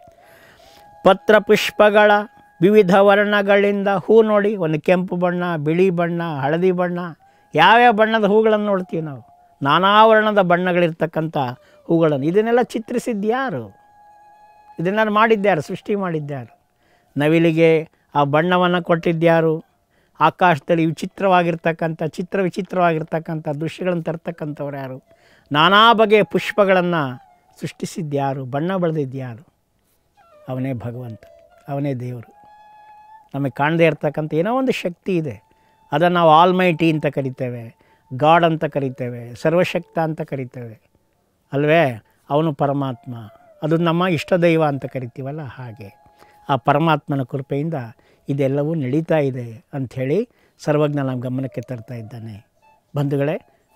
ಪತ್ರ ಪುಷ್ಪಗಳ ವಿವಿಧ ವರ್ಣಗಳಿಂದ ಹೂ ನೋಡಿ ಒಂದು ಕೆಂಪು ಬಣ್ಣ ಬಿಳಿ ಬಣ್ಣ ಹಳದಿ ಬಣ್ಣ ಯಾವ್ಯಾವ ಬಣ್ಣದ ಹೂಗಳನ್ನು ನೋಡ್ತೀವಿ ನಾವು ನಾನಾ ವರ್ಣದ ಬಣ್ಣಗಳಿರ್ತಕ್ಕಂಥ ಹೂಗಳನ್ನು ಇದನ್ನೆಲ್ಲ ಯಾರು ಇದನ್ನೆಲ್ಲ ಮಾಡಿದ್ದ್ಯಾರು ಸೃಷ್ಟಿ ಮಾಡಿದ್ದ್ಯಾರು ನವಿಲಿಗೆ ಆ ಬಣ್ಣವನ್ನು ಕೊಟ್ಟಿದ್ದ್ಯಾರು ಆಕಾಶದಲ್ಲಿ ವಿಚಿತ್ರವಾಗಿರ್ತಕ್ಕಂಥ ಚಿತ್ರ ವಿಚಿತ್ರವಾಗಿರ್ತಕ್ಕಂಥ ದೃಶ್ಯಗಳನ್ನು ತರ್ತಕ್ಕಂಥವ್ರು ಯಾರು ನಾನಾ ಬಗೆಯ ಪುಷ್ಪಗಳನ್ನು ಸೃಷ್ಟಿಸಿದ್ದ್ಯಾರು ಬಣ್ಣ ಬಳೆದಿದ್ದ್ಯಾರು ಅವನೇ ಭಗವಂತ ಅವನೇ ದೇವರು ನಮಗೆ ಕಾಣದೇ ಇರ್ತಕ್ಕಂಥ ಏನೋ ಒಂದು ಶಕ್ತಿ ಇದೆ ಅದನ್ನು ನಾವು ಆಲ್ಮೈಟಿ ಅಂತ ಕರಿತೇವೆ ಗಾಡ್ ಅಂತ ಕರಿತೇವೆ ಸರ್ವಶಕ್ತ ಅಂತ ಕರಿತೇವೆ ಅಲ್ವೇ ಅವನು ಪರಮಾತ್ಮ ಅದು ನಮ್ಮ ಇಷ್ಟ ದೈವ ಅಂತ ಕರಿತೀವಲ್ಲ ಹಾಗೆ ಆ ಪರಮಾತ್ಮನ ಕೃಪೆಯಿಂದ ಇದೆಲ್ಲವೂ ನಡೀತಾ ಇದೆ ಅಂಥೇಳಿ ಸರ್ವಜ್ಞ ನಮ್ಮ ಗಮನಕ್ಕೆ ತರ್ತಾ ಇದ್ದಾನೆ ಬಂಧುಗಳೇ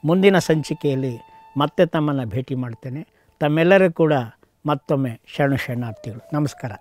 ಮುಂದಿನ ಸಂಚಿಕೆಯಲ್ಲಿ ಮತ್ತೆ ತಮ್ಮನ್ನು ಭೇಟಿ ಮಾಡ್ತೇನೆ ತಮ್ಮೆಲ್ಲರೂ ಕೂಡ ಮತ್ತೊಮ್ಮೆ ಶರಣು ಶರಣಾರ್ಥಿಗಳು ನಮಸ್ಕಾರ